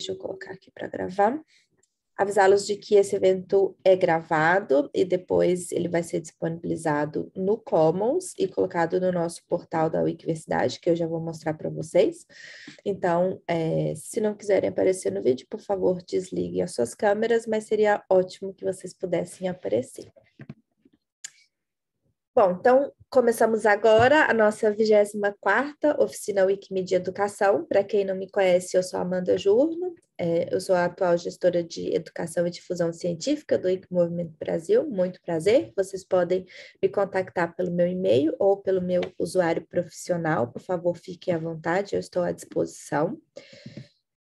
Deixa eu colocar aqui para gravar. Avisá-los de que esse evento é gravado e depois ele vai ser disponibilizado no Commons e colocado no nosso portal da Universidade, que eu já vou mostrar para vocês. Então, é, se não quiserem aparecer no vídeo, por favor, desliguem as suas câmeras, mas seria ótimo que vocês pudessem aparecer. Bom, então começamos agora a nossa 24ª Oficina Wikimedia Educação. Para quem não me conhece, eu sou Amanda Jurno, é, eu sou a atual gestora de Educação e Difusão Científica do IC Movimento Brasil. Muito prazer. Vocês podem me contactar pelo meu e-mail ou pelo meu usuário profissional. Por favor, fiquem à vontade, eu estou à disposição.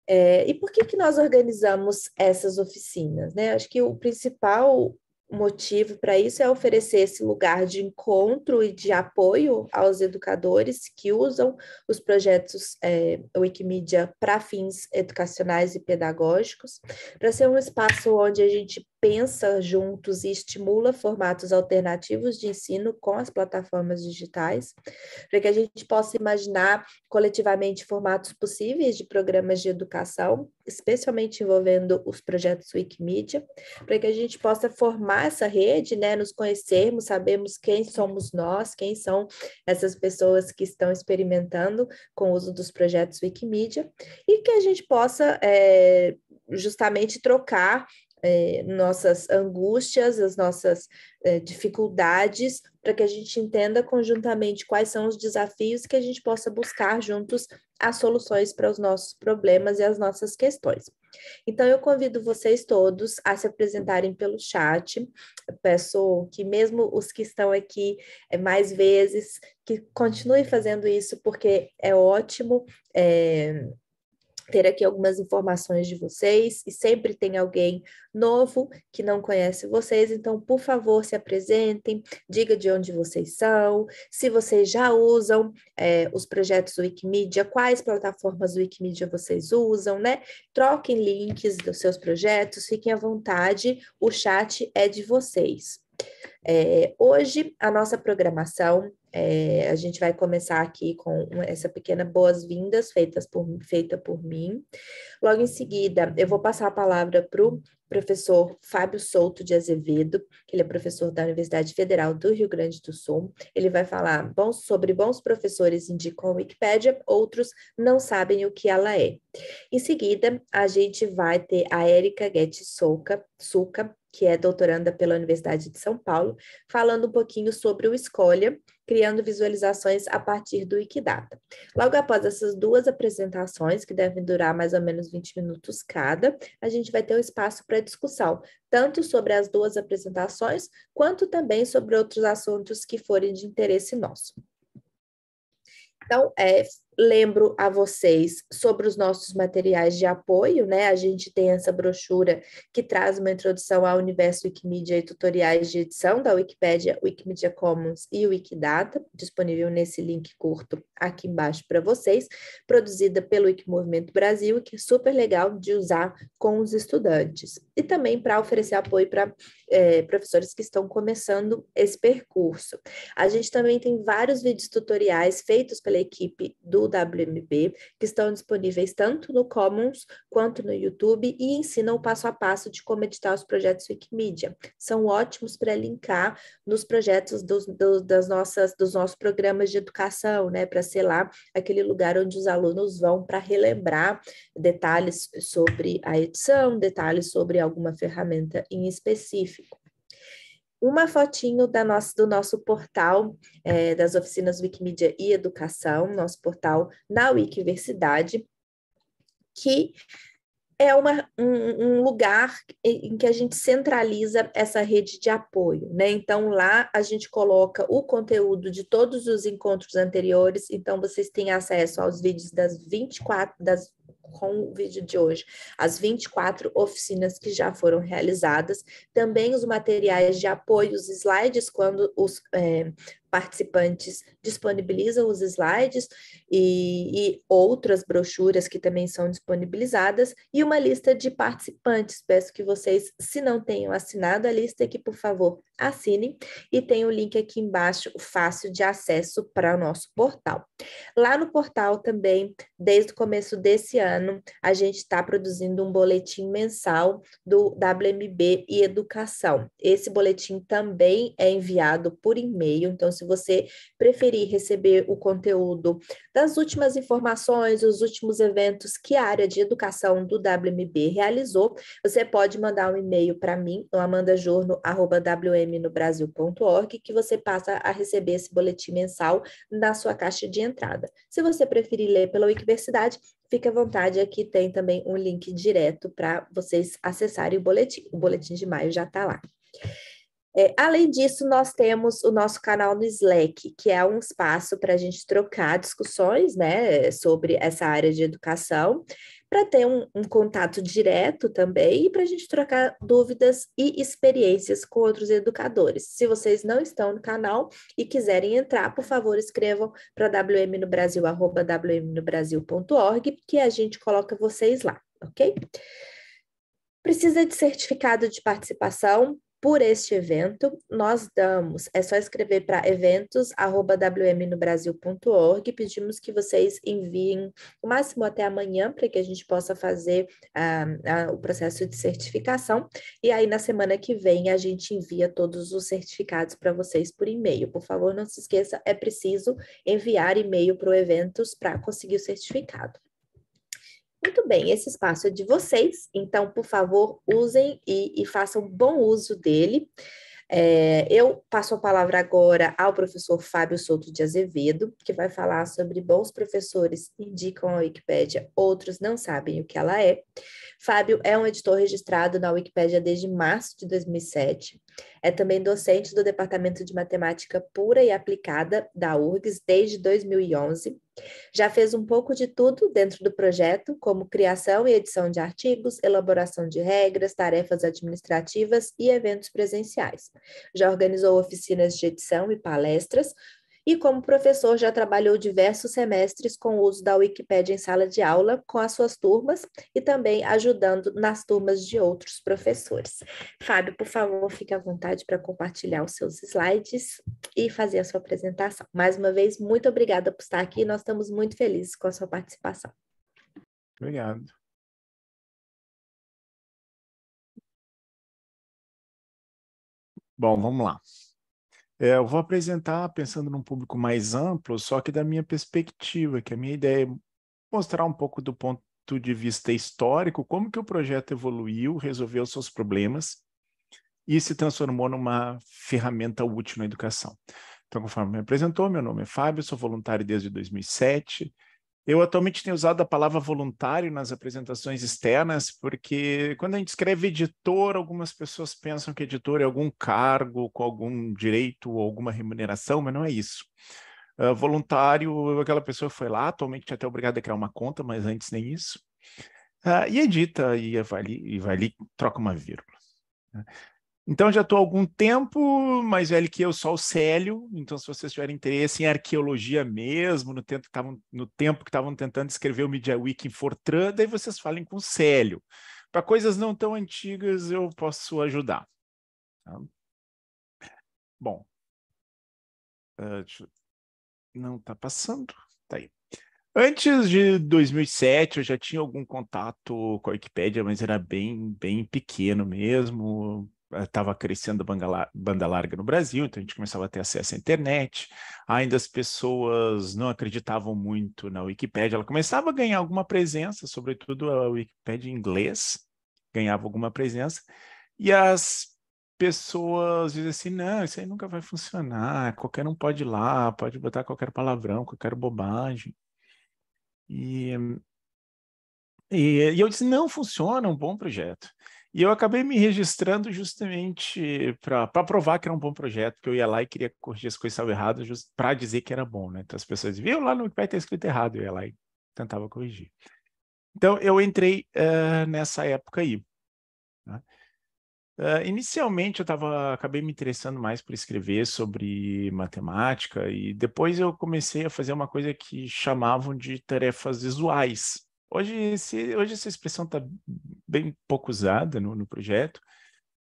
É, e por que, que nós organizamos essas oficinas? Né? Acho que o principal motivo para isso é oferecer esse lugar de encontro e de apoio aos educadores que usam os projetos é, Wikimedia para fins educacionais e pedagógicos, para ser um espaço onde a gente pensa juntos e estimula formatos alternativos de ensino com as plataformas digitais, para que a gente possa imaginar coletivamente formatos possíveis de programas de educação, especialmente envolvendo os projetos Wikimedia, para que a gente possa formar essa rede, né, nos conhecermos, sabermos quem somos nós, quem são essas pessoas que estão experimentando com o uso dos projetos Wikimedia, e que a gente possa é, justamente trocar é, nossas angústias, as nossas é, dificuldades, para que a gente entenda conjuntamente quais são os desafios que a gente possa buscar juntos as soluções para os nossos problemas e as nossas questões. Então, eu convido vocês todos a se apresentarem pelo chat. peço que, mesmo os que estão aqui eh, mais vezes, que continuem fazendo isso, porque é ótimo. É ter aqui algumas informações de vocês e sempre tem alguém novo que não conhece vocês, então por favor se apresentem, diga de onde vocês são, se vocês já usam é, os projetos Wikimedia, quais plataformas Wikimedia vocês usam, né? Troquem links dos seus projetos, fiquem à vontade, o chat é de vocês. É, hoje a nossa programação é, a gente vai começar aqui com essa pequena boas-vindas feitas por, feita por mim. Logo em seguida, eu vou passar a palavra para o professor Fábio Souto de Azevedo, que ele é professor da Universidade Federal do Rio Grande do Sul. Ele vai falar bom sobre bons professores indicam a Wikipédia, outros não sabem o que ela é. Em seguida, a gente vai ter a Érica Guetti Souca, Suca, que é doutoranda pela Universidade de São Paulo, falando um pouquinho sobre o Escolha, criando visualizações a partir do Wikidata. Logo após essas duas apresentações, que devem durar mais ou menos 20 minutos cada, a gente vai ter um espaço para discussão, tanto sobre as duas apresentações, quanto também sobre outros assuntos que forem de interesse nosso. Então, é, lembro a vocês sobre os nossos materiais de apoio, né? A gente tem essa brochura que traz uma introdução ao universo Wikimedia e tutoriais de edição da Wikipédia, Wikimedia Commons e Wikidata, disponível nesse link curto aqui embaixo para vocês, produzida pelo Wikimovimento Brasil, que é super legal de usar com os estudantes. E também para oferecer apoio para é, professores que estão começando esse percurso. A gente também tem vários vídeos tutoriais feitos pela equipe do do WMB, que estão disponíveis tanto no Commons quanto no YouTube e ensinam o passo a passo de como editar os projetos Wikimedia. São ótimos para linkar nos projetos dos, do, das nossas, dos nossos programas de educação, né? Para ser lá aquele lugar onde os alunos vão para relembrar detalhes sobre a edição, detalhes sobre alguma ferramenta em específico uma fotinho da nossa, do nosso portal é, das oficinas Wikimedia e Educação, nosso portal na Wikiversidade, que é uma, um, um, lugar em que a gente centraliza essa rede de apoio, né? Então lá a gente coloca o conteúdo de todos os encontros anteriores, então vocês têm acesso aos vídeos das 24 das com o vídeo de hoje, as 24 oficinas que já foram realizadas, também os materiais de apoio, os slides, quando os, é, participantes disponibilizam os slides e, e, outras brochuras que também são disponibilizadas, e uma lista de participantes. Peço que vocês, se não tenham assinado a lista, que por favor assinem, e tem o um link aqui embaixo, fácil de acesso para o nosso portal. Lá no portal também, desde o começo desse ano, a gente está produzindo um boletim mensal do WMB e Educação. Esse boletim também é enviado por e-mail, então se você preferir receber o conteúdo das últimas informações, os últimos eventos que a área de educação do WMB realizou, você pode mandar um e-mail para mim no amandajorno@wmnobrasil.org que você passa a receber esse boletim mensal na sua caixa de entrada. Se você preferir ler pela Universidade, fique à vontade, aqui tem também um link direto para vocês acessarem o boletim. O boletim de maio já está lá. É, além disso, nós temos o nosso canal no Slack, que é um espaço para a gente trocar discussões né, sobre essa área de educação, para ter um, um, contato direto também e para a gente trocar dúvidas e experiências com outros educadores. Se vocês não estão no canal e quiserem entrar, por favor, escrevam para wmnobrasil.org, que a gente coloca vocês lá, ok? Precisa de certificado de participação, por este evento, nós damos, é só escrever para eventos@wmnobrasil.org, pedimos que vocês enviem o máximo até amanhã para que a gente possa fazer uh, uh, o processo de certificação e aí na semana que vem a gente envia todos os certificados para vocês por e-mail. Por favor, não se esqueça, é preciso enviar e-mail para o eventos para conseguir o certificado. Muito bem, esse espaço é de vocês, então, por favor, usem e, e façam bom uso dele. É, eu passo a palavra agora ao professor Fábio Souto de Azevedo, que vai falar sobre bons professores indicam a Wikipédia, outros não sabem o que ela é. Fábio é um editor registrado na Wikipédia desde março de 2007, é também docente do Departamento de Matemática Pura e Aplicada da URGS desde 2011. Já fez um pouco de tudo dentro do projeto, como criação e edição de artigos, elaboração de regras, tarefas administrativas e eventos presenciais. Já organizou oficinas de edição e palestras, e, como professor, já trabalhou diversos semestres com o uso da Wikipédia em sala de aula, com as suas turmas e também ajudando nas turmas de outros professores. Fábio, por favor, fique à vontade para compartilhar os seus slides e fazer a sua apresentação. Mais uma vez, muito obrigada por estar aqui, nós estamos muito felizes com a sua participação. Obrigado. Bom, vamos lá. É, eu vou apresentar pensando num público mais amplo, só que da minha perspectiva, que a minha ideia é mostrar um pouco do ponto de vista histórico como que o projeto evoluiu, resolveu seus problemas e se transformou numa ferramenta útil na educação. Então, conforme me apresentou, meu nome é Fábio, sou voluntário desde 2007, eu atualmente tenho usado a palavra voluntário nas apresentações externas, porque quando a gente escreve editor, algumas pessoas pensam que editor é algum cargo com algum direito ou alguma remuneração, mas não é isso. Uh, voluntário, aquela pessoa foi lá, atualmente é até obrigado a criar uma conta, mas antes nem isso. Uh, e edita e vai ali, e vai ali troca uma vírgula. Né? Então, já estou há algum tempo mais velho que eu, só o Célio. Então, se vocês tiverem interesse em arqueologia mesmo, no tempo que estavam, no tempo que estavam tentando escrever o Media Week em Fortran, daí vocês falem com o Célio. Para coisas não tão antigas, eu posso ajudar. Tá? Bom. Uh, deixa... Não está passando. Tá aí. Antes de 2007, eu já tinha algum contato com a Wikipédia, mas era bem, bem pequeno mesmo estava eh, crescendo a banda larga no Brasil, então a gente começava a ter acesso à internet. Ainda as pessoas não acreditavam muito na Wikipédia, ela começava a ganhar alguma presença, sobretudo a Wikipédia em inglês ganhava alguma presença. E as pessoas diziam assim: não, isso aí nunca vai funcionar, qualquer um pode ir lá, pode botar qualquer palavrão, qualquer bobagem. E, e, e eu disse: não, funciona, é um bom projeto. E eu acabei me registrando justamente para provar que era um bom projeto, que eu ia lá e queria corrigir as coisas que estavam erradas para dizer que era bom, né? Então as pessoas viam lá no vai ter escrito errado, eu ia lá e tentava corrigir. Então eu entrei uh, nessa época aí. Né? Uh, inicialmente eu tava, acabei me interessando mais por escrever sobre matemática e depois eu comecei a fazer uma coisa que chamavam de tarefas visuais. Hoje, se, hoje essa expressão está bem pouco usada no, no projeto,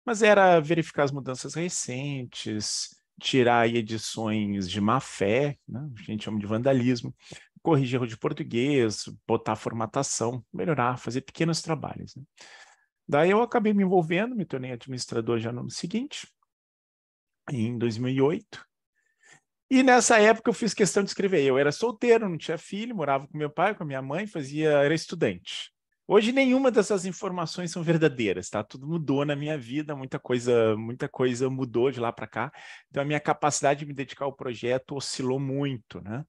mas era verificar as mudanças recentes, tirar edições de má fé, né? a gente chama de vandalismo, corrigir erro de português, botar formatação, melhorar, fazer pequenos trabalhos. Né? Daí eu acabei me envolvendo, me tornei administrador já no ano seguinte, em 2008, e nessa época eu fiz questão de escrever. Eu era solteiro, não tinha filho, morava com meu pai, com a minha mãe, fazia, era estudante. Hoje nenhuma dessas informações são verdadeiras, tá? Tudo mudou na minha vida, muita coisa, muita coisa mudou de lá para cá. Então a minha capacidade de me dedicar ao projeto oscilou muito, né?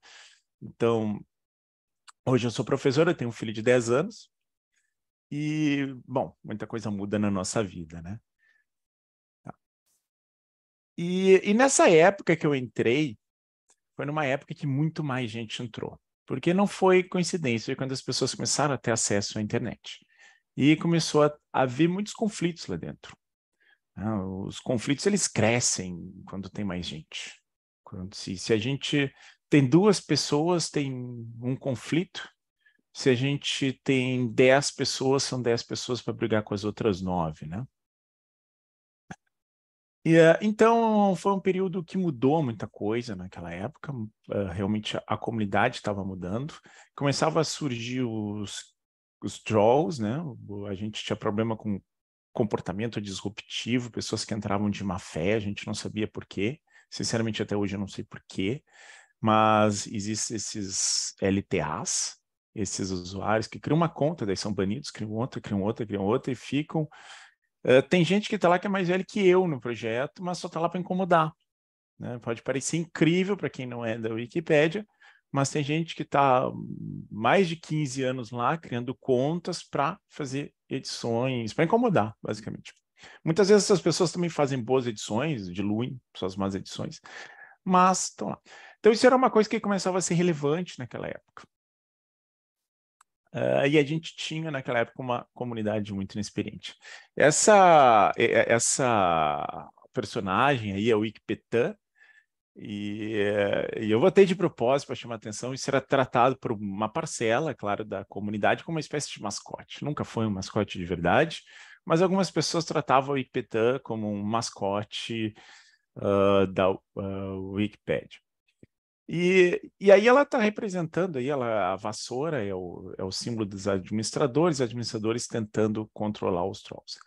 Então, hoje eu sou professor, tenho um filho de 10 anos. E, bom, muita coisa muda na nossa vida, né? Tá. E, e nessa época que eu entrei, foi numa época que muito mais gente entrou, porque não foi coincidência quando as pessoas começaram a ter acesso à internet. E começou a haver muitos conflitos lá dentro. Ah, os conflitos eles crescem quando tem mais gente. Quando, se, se a gente tem duas pessoas, tem um conflito. Se a gente tem dez pessoas, são dez pessoas para brigar com as outras nove, né? E, uh, então, foi um período que mudou muita coisa naquela época. Uh, realmente, a, comunidade estava mudando. Começava a surgir os, os trolls, né? A gente tinha problema com comportamento disruptivo, pessoas que entravam de má fé, a gente não sabia por quê. Sinceramente, até hoje eu não sei por quê. Mas existem esses LTAs, esses usuários que criam uma conta, daí são banidos, criam outra, criam outra, criam outra e ficam eh, tem gente que está lá que é mais velho que eu no projeto, mas só está lá para incomodar. Né? Pode parecer incrível para quem não é da Wikipédia, mas tem gente que está mais de 15 anos lá criando contas para fazer edições, para incomodar, basicamente. Muitas vezes essas pessoas também fazem boas edições, diluem suas más edições, mas estão lá. Então isso era uma coisa que começava a ser relevante naquela época. Uh, e a gente tinha naquela época uma comunidade muito inexperiente. Essa, essa personagem aí é o Ikpetan, e, eh, e, eu votei de propósito para chamar atenção e será tratado por uma parcela, claro, da comunidade como uma espécie de mascote. Nunca foi um mascote de verdade, mas algumas pessoas tratavam o Wikipedia como um mascote uh, da uh, Wikipedia. E, e aí ela está representando aí ela, a vassoura, é o, é o símbolo dos administradores, administradores tentando controlar os trolls.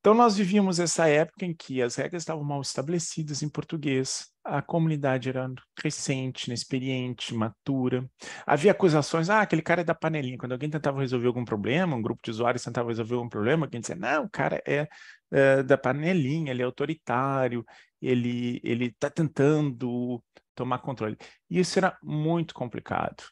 Então nós vivíamos essa época em que as regras estavam mal estabelecidas em português, a comunidade era recente, inexperiente, matura. Havia acusações, ah, aquele cara é da panelinha. Quando alguém tentava resolver algum problema, um grupo de usuários tentava resolver algum problema, alguém dizia, não, o cara é, é da panelinha, ele é autoritário, ele ele está tentando tomar controle. E isso era muito complicado.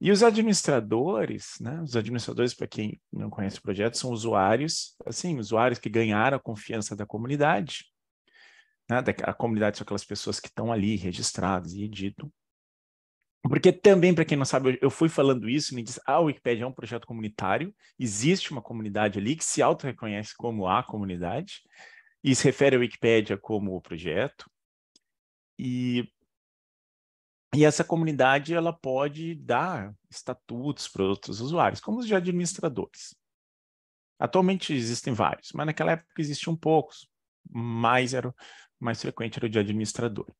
E os administradores, né? Os administradores, para quem não conhece o projeto, são usuários, assim, usuários que ganharam a confiança da comunidade. Né? A comunidade são aquelas pessoas que estão ali registradas e editam. Porque também, para quem não sabe, eu fui falando isso, me diz, ah, o Wikipedia é um projeto comunitário, existe uma comunidade ali que se auto-reconhece como a comunidade, e se refere à Wikipedia como o projeto. E e essa comunidade ela pode dar estatutos para outros usuários, como os de administradores. Atualmente existem vários, mas naquela época existiam poucos, mais era mais frequente era o de administrador.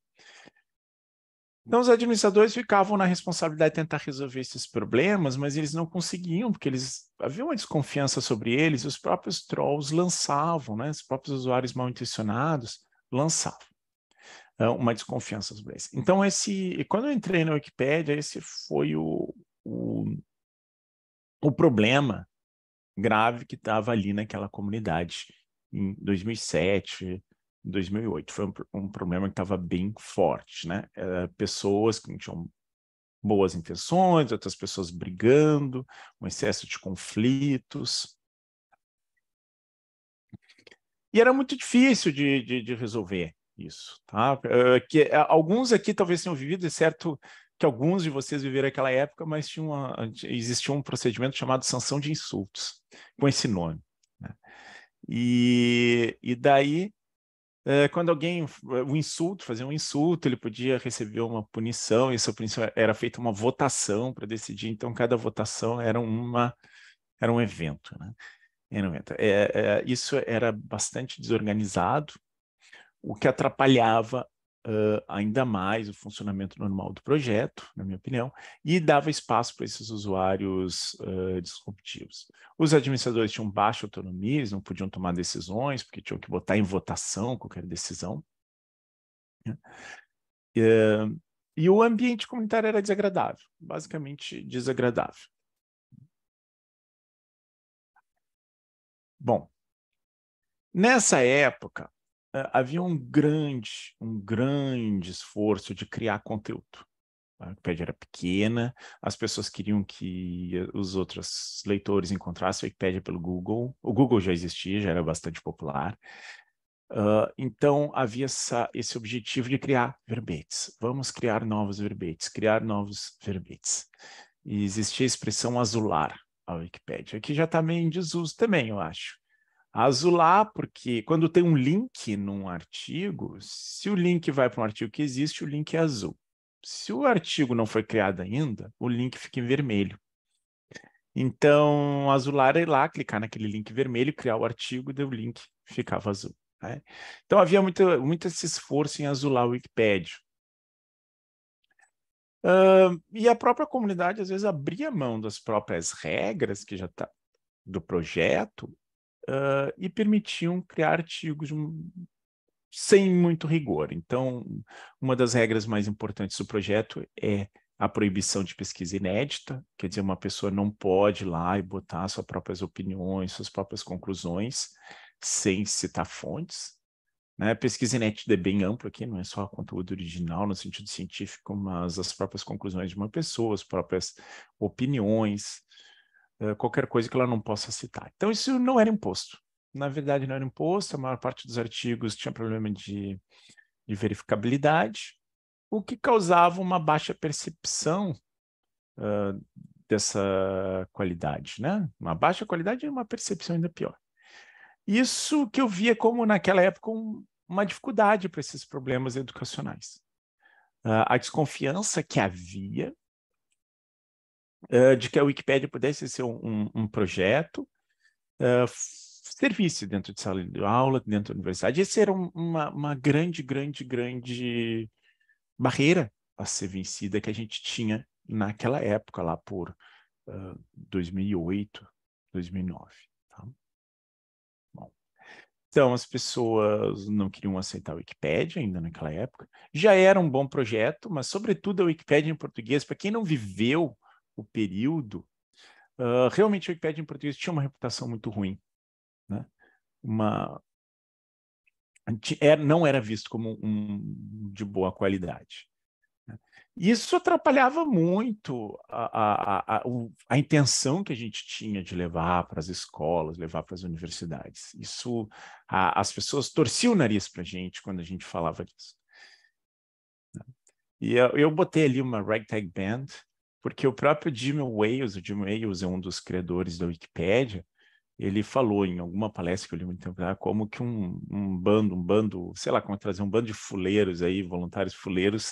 Então os administradores ficavam na responsabilidade de tentar resolver esses problemas, mas eles não conseguiam, porque eles havia uma desconfiança sobre eles, os próprios trolls lançavam, né? Os próprios usuários mal intencionados lançavam. É, uma desconfiança sobre isso. Então, esse, quando eu entrei na Wikipédia, esse foi o, o, o problema grave que estava ali naquela comunidade em 2007, 2008. Foi um, um problema que estava bem forte, né? É, pessoas que tinham boas intenções, outras pessoas brigando, um excesso de conflitos. E era muito difícil de, de, de resolver isso, tá? Uh, que uh, alguns aqui talvez tenham vivido, é certo? que alguns de vocês viveram aquela época, mas tinha uma, existia um procedimento chamado sanção de insultos, com esse nome. Né? E, e daí, uh, quando alguém, o um insulto, fazia um insulto, ele podia receber uma punição, e essa punição era feita uma votação para decidir, então cada votação era, uma, era um evento, né? Era um evento. É, é, isso era bastante desorganizado, o que atrapalhava uh, ainda mais o funcionamento normal do projeto, na minha opinião, e dava espaço para esses usuários uh, disruptivos. Os administradores tinham baixa autonomia, eles não podiam tomar decisões, porque tinham que botar em votação qualquer decisão. Né? Uh, e o ambiente comunitário era desagradável, basicamente desagradável. Bom, nessa época, eh, havia um grande, um grande esforço de criar conteúdo. Tá? A Wikipédia era pequena, as pessoas queriam que eh, os outros leitores encontrassem a Wikipédia pelo Google. O Google já existia, já era bastante popular. Uh, então, havia essa, esse objetivo de criar verbetes. Vamos criar novos verbetes, criar novos verbetes. E existia a expressão azular a Wikipédia, que já está meio em desuso também, eu acho. Azular, porque quando tem um link num artigo, se o link vai para um artigo que existe, o link é azul. Se o artigo não foi criado ainda, o link fica em vermelho. Então, azular é ir lá, clicar naquele link vermelho, criar o artigo, e o link, ficava azul. Né? Então, havia muito, muito esse esforço em azular o Wikipedia. Uh, e a própria comunidade, às vezes, abria mão das próprias regras que já tá, do projeto uh, e permitiam criar artigos sem muito rigor. Então, uma das regras mais importantes do projeto é a proibição de pesquisa inédita, quer dizer, uma pessoa não pode ir lá e botar suas próprias opiniões, suas próprias conclusões, sem citar fontes. Né? Pesquisa inédita é bem ampla aqui, não é só conteúdo original no sentido científico, mas as próprias conclusões de uma pessoa, as próprias opiniões. Eh, qualquer coisa que ela não possa citar. Então, isso não era imposto. Na verdade, não era imposto, a maior parte dos artigos tinha problema de, de verificabilidade, o que causava uma baixa percepção uh, dessa qualidade, né? Uma baixa qualidade e uma percepção ainda pior. Isso que eu via como, naquela época, um, uma dificuldade para esses problemas educacionais. Uh, a desconfiança que havia uh, de que a Wikipédia pudesse ser um, um projeto, uh, serviço dentro de sala de aula, dentro da universidade. Essa era uma, uma grande, grande, grande barreira a ser vencida que a gente tinha naquela época, lá por uh, 2008, 2009. Então, as pessoas não queriam aceitar a Wikipédia ainda naquela época. Já era um bom projeto, mas, sobretudo, a Wikipédia em português, para quem não viveu o período, uh, realmente o Wikipédia em português tinha uma reputação muito ruim. Né? Uma, era, é, não era visto como um de boa qualidade. Né? Isso atrapalhava muito a, a, a, a, intenção que a gente tinha de levar para as escolas, levar para as universidades. Isso, as pessoas torciam o nariz para a gente quando a gente falava disso. Né? E eu, eu botei ali uma ragtag band porque o próprio Jim Wales, o Jim Wales é um dos criadores da Wikipédia, ele falou em alguma palestra que eu li muito tempo atrás, como que um, um, bando, um bando, sei lá como é trazer, um bando de fuleiros aí, voluntários fuleiros,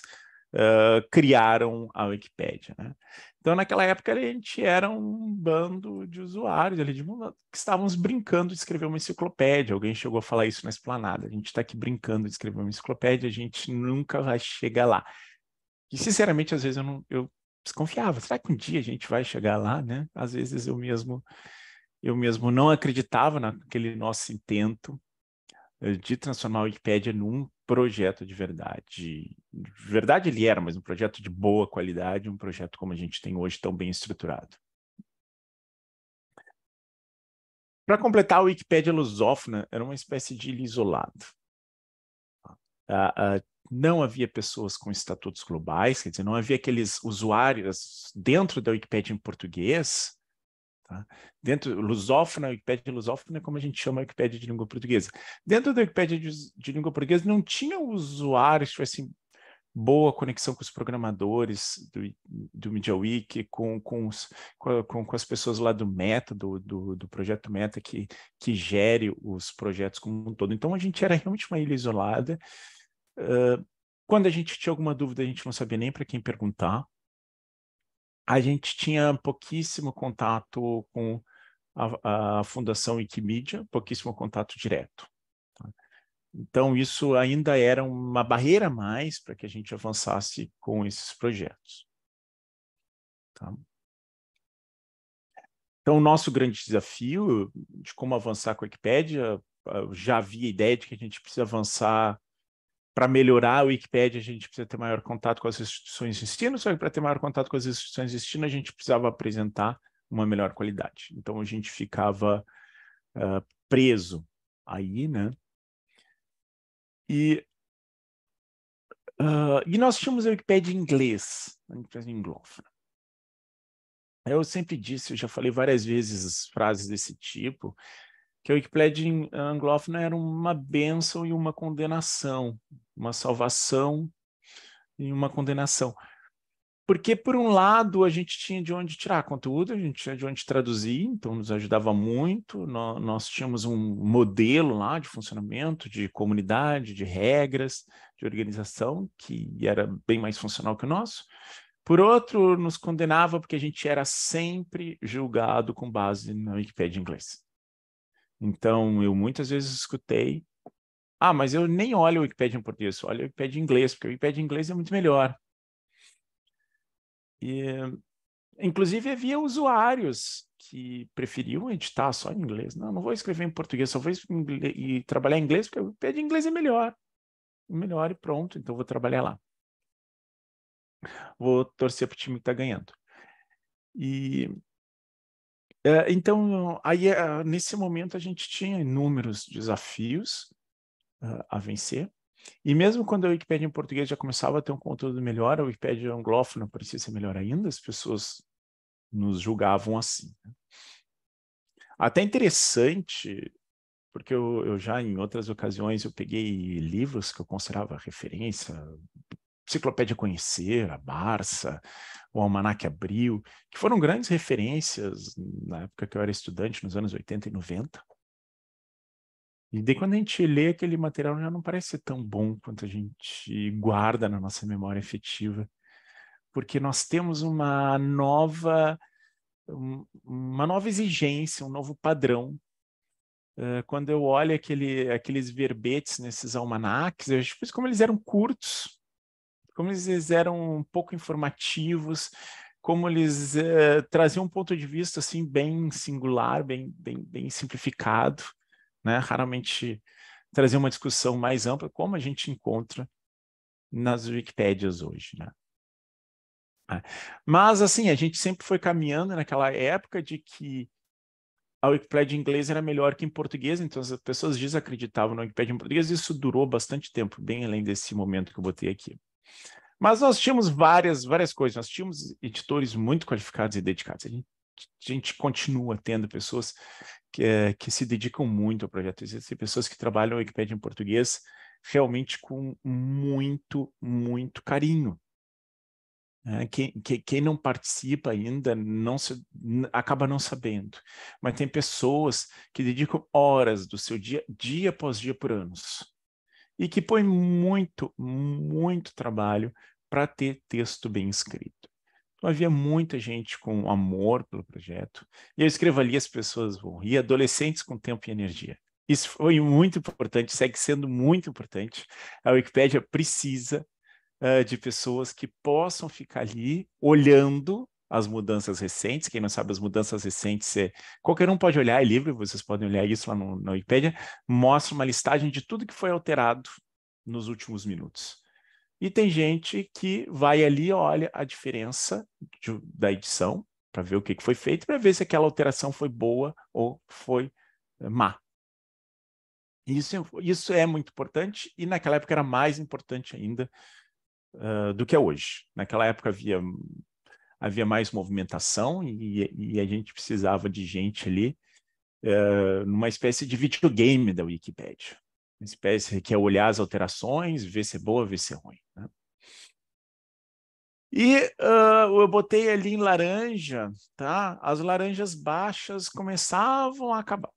uh, criaram a Wikipédia, né? Então, naquela época, a gente era um bando de usuários ali, de, mundo que estávamos brincando de escrever uma enciclopédia. Alguém chegou a falar isso na esplanada. A gente está aqui brincando de escrever uma enciclopédia, a gente nunca vai chegar lá. E, sinceramente, às vezes eu, não, eu desconfiava, será que um dia a gente vai chegar lá, né? Às vezes eu mesmo eu mesmo não acreditava naquele nosso intento eh, de transformar o Wikipédia num projeto de verdade. De verdade ele era, mas um projeto de boa qualidade, um projeto como a gente tem hoje, tão bem estruturado. Para completar, o Wikipédia lusófona era uma espécie de isolado. Uh, uh, não havia pessoas com estatutos globais, quer dizer, não havia aqueles usuários dentro da Wikipédia em português, tá? dentro lusófona, Wikipédia lusófona é como a gente chama a Wikipédia de língua portuguesa. Dentro da Wikipédia de, de língua portuguesa não tinha usuários que assim, boa conexão com os programadores do, do MediaWiki, com, com, os, com, com as pessoas lá do Meta, do, do, do, projeto Meta, que, que gere os projetos como um todo. Então, a gente era realmente uma ilha isolada quando a gente tinha alguma dúvida, a gente não sabia nem para quem perguntar. A gente tinha pouquíssimo contato com a, a Fundação Wikimedia, pouquíssimo contato direto. Tá? Então, isso ainda era uma barreira a mais para que a gente avançasse com esses projetos. Tá? Então, o nosso grande desafio de como avançar com a Wikipédia, já havia a ideia de que a gente precisa avançar para melhorar a Wikipédia, a gente precisa ter maior contato com as instituições de ensino, só que para ter maior contato com as instituições de ensino, a gente precisava apresentar uma melhor qualidade. Então, a gente ficava uh, preso aí, né? E, uh, e nós tínhamos a Wikipédia em inglês, a em anglófona. Eu sempre disse, eu já falei várias vezes frases desse tipo, que a Wikipédia anglófona era uma bênção e uma condenação, uma salvação e uma condenação. Porque, por um lado, a gente tinha de onde tirar conteúdo, a gente tinha de onde traduzir, então nos ajudava muito. Nós, nós tínhamos um modelo lá de funcionamento, de comunidade, de regras, de organização, que era bem mais funcional que o nosso. Por outro, nos condenava porque a gente era sempre julgado com base na Wikipédia em inglês. Então, eu muitas vezes escutei, ah, mas eu nem olho o Wikipedia em português, olho o Wikipedia em inglês, porque o Wikipedia em inglês é muito melhor. E, inclusive, havia usuários que preferiam editar só em inglês. Não, não vou escrever em português, só vou e trabalhar em inglês, porque o Wikipedia em inglês é melhor. É melhor e pronto, então vou trabalhar lá. Vou torcer para o time que está ganhando. E é, então, aí, ah, nesse momento, a gente tinha inúmeros desafios ah, a vencer. E mesmo quando a Wikipédia em português já começava a ter um conteúdo melhor, a Wikipédia é anglófona parecia ser melhor ainda, as pessoas nos julgavam assim. Né? Até interessante, porque eu, eu já em outras ocasiões eu peguei livros que eu considerava referência, Enciclopédia Conhecer, a Barça, o Almanac Abril, que foram grandes referências na época que eu era estudante, nos anos 80 e 90. E daí quando a gente lê aquele material já não parece ser tão bom quanto a gente guarda na nossa memória efetiva, porque nós temos uma nova uma nova exigência, um novo padrão. Eh, quando eu olho aquele, aqueles verbetes nesses almanacs, eu acho como eles eram curtos, como eles eram um pouco informativos, como eles eh, traziam um ponto de vista assim bem singular, bem, bem, bem simplificado, né? Raramente traziam uma discussão mais ampla, como a gente encontra nas Wikipédias hoje, né? É. Mas, assim, a gente sempre foi caminhando naquela época de que a Wikipédia em inglês era melhor que em português, então as pessoas desacreditavam na Wikipédia em português, e isso durou bastante tempo, bem além desse momento que eu botei aqui. Mas nós tínhamos várias, várias coisas. Nós tínhamos editores muito qualificados e dedicados. A gente, a gente continua tendo pessoas que, é, que, se dedicam muito ao projeto. Existem pessoas que trabalham a Wikipedia em português realmente com muito, muito carinho. É, quem, quem, não participa ainda não se, acaba não sabendo. Mas tem pessoas que dedicam horas do seu dia, dia após dia por anos e que põe muito, muito trabalho para ter texto bem escrito. Então, havia muita gente com amor pelo projeto, e eu escrevo ali, as pessoas vão rir, adolescentes com tempo e energia. Isso foi muito importante, segue sendo muito importante. A Wikipédia precisa uh, de pessoas que possam ficar ali olhando as mudanças recentes. Quem não sabe, as mudanças recentes, é, qualquer um pode olhar, é livre, vocês podem olhar isso lá no, Wikipedia, mostra uma listagem de tudo que foi alterado nos últimos minutos. E tem gente que vai ali, olha a diferença de, da edição, para ver o que, que foi feito, para ver se aquela alteração foi boa ou foi eh, má. Isso, é, isso é muito importante, e naquela época era mais importante ainda uh, do que é hoje. Naquela época havia havia mais movimentação e, e a gente precisava de gente ali eh, numa espécie de videogame da Wikipédia. Uma espécie que é olhar as alterações, ver se é boa, ver se é ruim. Né? E uh, eu botei ali em laranja, tá? As laranjas baixas começavam a acabar.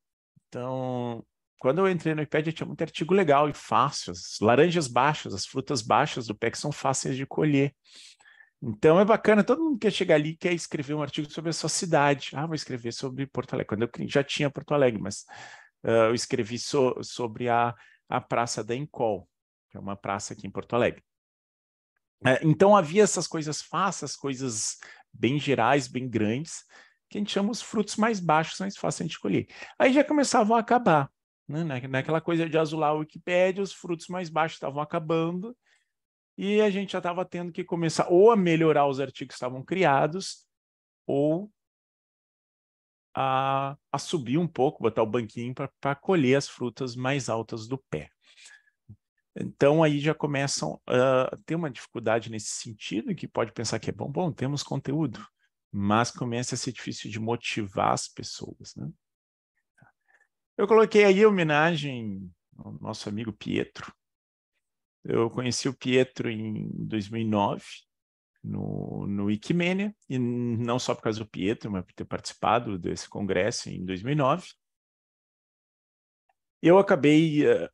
Então, quando eu entrei no Wikipedia, tinha muito artigo legal e fácil. As laranjas baixas, as frutas baixas do PEC são fáceis de colher. Então é bacana, todo mundo quer chegar ali quer escrever um artigo sobre a sua cidade. Ah, vou escrever sobre Porto Alegre. Quando eu já tinha Porto Alegre, mas uh, eu escrevi so, sobre a, a Praça da Encol, que é uma praça aqui em Porto Alegre. Uh, então havia essas coisas fáceis, coisas bem gerais, bem grandes, que a gente chama os frutos mais baixos, mais fáceis de escolher. Aí já começavam a acabar. Né? Naquela coisa de azular a Wikipédia, os frutos mais baixos estavam acabando e a gente já estava tendo que começar ou a melhorar os artigos que estavam criados, ou a, a subir um pouco, botar o banquinho para colher as frutas mais altas do pé. Então aí já começam a ah, ter uma dificuldade nesse sentido, que pode pensar que é bom, bom, temos conteúdo, mas começa a ser difícil de motivar as pessoas. Né? Eu coloquei aí a homenagem ao nosso amigo Pietro, eu conheci o Pietro em 2009, no, no Wikimania, e não só por causa do Pietro, mas por ter participado desse congresso em 2009. Eu acabei uh,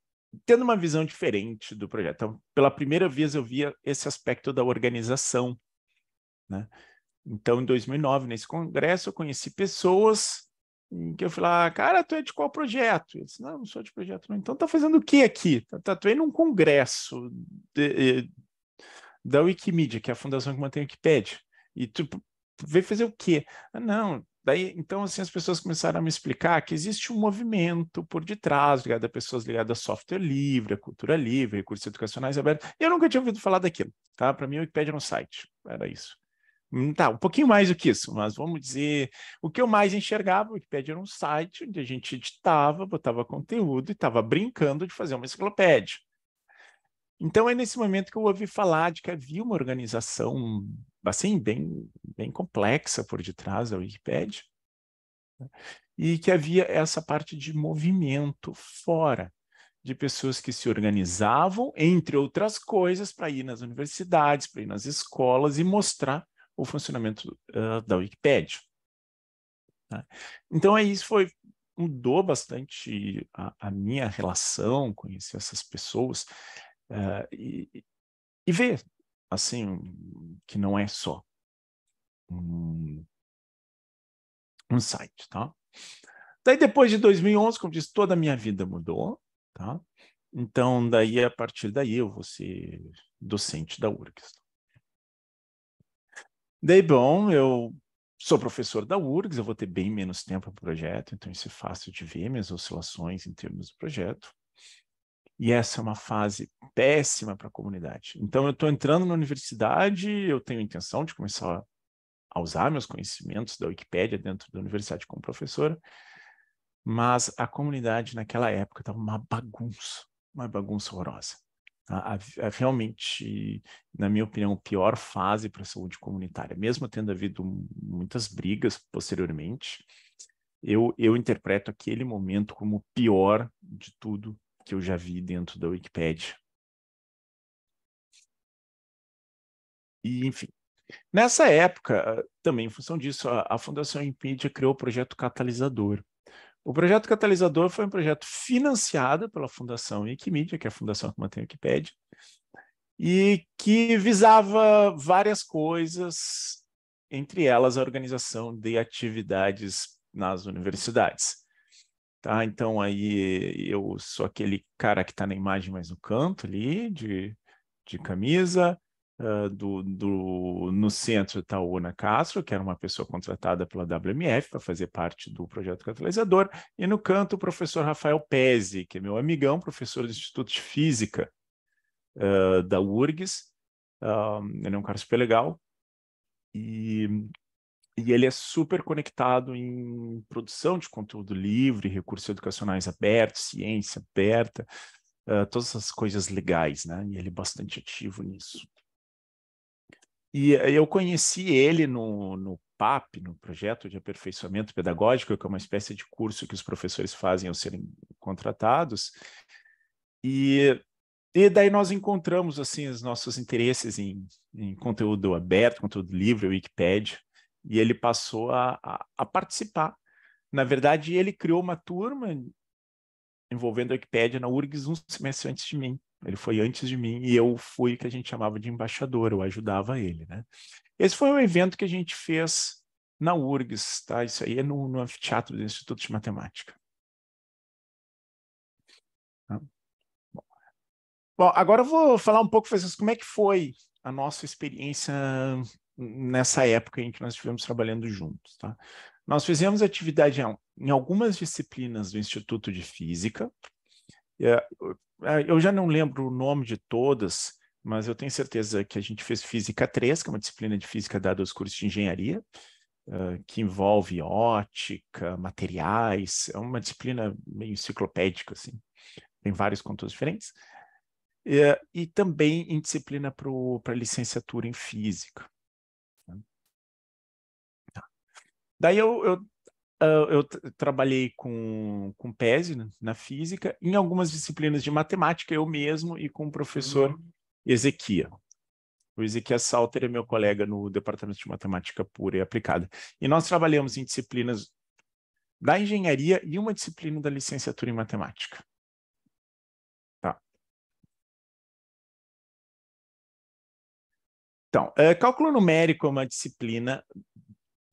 tendo uma visão diferente do projeto. Então, pela primeira vez eu via esse aspecto da organização, né? Então, em 2009, nesse congresso, eu conheci pessoas em que eu fui lá, ah, cara, tu é de qual projeto? Ele disse, não, não sou de projeto, não. Então tá fazendo o que aqui? Tá, tá, tu é num congresso de, de, da Wikimedia, que é a fundação que mantém a Wikipedia. E tu, tu veio fazer o quê? Ah, não, Daí, então, assim, as pessoas começaram a me explicar que existe um movimento por detrás, ligado a pessoas ligadas a software livre, a cultura livre, recursos educacionais abertos. Eu nunca tinha ouvido falar daquilo, tá? Para mim, o Wikipedia era um site, era isso. Hum, tá, um pouquinho mais do que isso, mas vamos dizer, o que eu mais enxergava, o Wikipedia era um site onde a gente editava, botava conteúdo e estava brincando de fazer uma enciclopédia. Então é nesse momento que eu ouvi falar de que havia uma organização assim bem bem complexa por detrás da Wikipedia né, e que havia essa parte de movimento fora de pessoas que se organizavam, entre outras coisas, para ir nas universidades, para ir nas escolas e mostrar o funcionamento uh, da Wikipédia. Né? Então, aí é isso foi, mudou bastante a, a minha relação, conhecer essas pessoas uh, e, e ver, assim, que não é só um, um site, tá? Daí depois de 2011, como disse, toda a minha vida mudou, tá? Então, daí a partir daí eu vou ser docente da URGS. Tá? Daí, bom, eu sou professor da URGS, eu vou ter bem menos tempo para o projeto, então isso é fácil de ver, minhas oscilações em termos do projeto. E essa é uma fase péssima para a comunidade. Então, eu estou entrando na universidade, eu tenho intenção de começar a usar meus conhecimentos da Wikipédia dentro da universidade como professora, mas a comunidade naquela época estava uma bagunça, uma bagunça horrorosa. A, a, realmente, na minha opinião, a pior fase para a saúde comunitária, mesmo tendo havido muitas brigas posteriormente, eu, eu interpreto aquele momento como o pior de tudo que eu já vi dentro da Wikipédia. E, enfim, nessa época, também em função disso, a, a Fundação Impedia criou o projeto Catalisador, o projeto Catalisador foi um projeto financiado pela Fundação Wikimedia, que é a fundação que mantém a Wikipédia, e que visava várias coisas, entre elas a organização de atividades nas universidades. Tá, então aí eu sou aquele cara que está na imagem mais no canto ali, de, de camisa, uh, do, do, no centro está Ana Castro, que era uma pessoa contratada pela WMF para fazer parte do projeto catalisador, e no canto o professor Rafael Pezzi, que é meu amigão, professor do Instituto de Física uh, da URGS, ele é um cara super legal, e e ele é super conectado em produção de conteúdo livre, recursos educacionais abertos, ciência aberta, uh, todas essas coisas legais, né? E ele é bastante ativo nisso. E eh, eu conheci ele no, no PAP, no Projeto de Aperfeiçoamento Pedagógico, que é uma espécie de curso que os professores fazem ao serem contratados. E, e daí nós encontramos assim os nossos interesses em, em conteúdo aberto, conteúdo livre, Wikipedia, e ele passou a, a, a participar. Na verdade, ele criou uma turma envolvendo a Wikipédia na URGS um semestre antes de mim. Ele foi antes de mim e eu fui que a gente chamava de embaixador, eu ajudava ele, né? Esse foi um evento que a gente fez na URGS, tá? Isso aí é no, no anfiteatro do Instituto de Matemática. Tá? Bom. agora eu vou falar um pouco para vocês como é que foi a nossa experiência nessa época em que nós estivemos trabalhando juntos, tá? Nós fizemos atividade em algumas disciplinas do Instituto de Física, é, ah, eu já não lembro o nome de todas, mas eu tenho certeza que a gente fez Física 3, que é uma disciplina de física dada aos cursos de engenharia, uh, que envolve ótica, materiais, é uma disciplina meio enciclopédica, assim, tem vários conteúdos diferentes. e também em disciplina para licenciatura em física. Né? Tá. Daí eu, eu eu trabalhei com, com PES né, na física, em algumas disciplinas de matemática, eu mesmo e com o professor uhum. Ezequiel. O Ezequiel Salter é meu colega no Departamento de Matemática Pura e Aplicada. E nós trabalhamos em disciplinas da engenharia e uma disciplina da licenciatura em matemática. Tá. Então, é, cálculo numérico é uma disciplina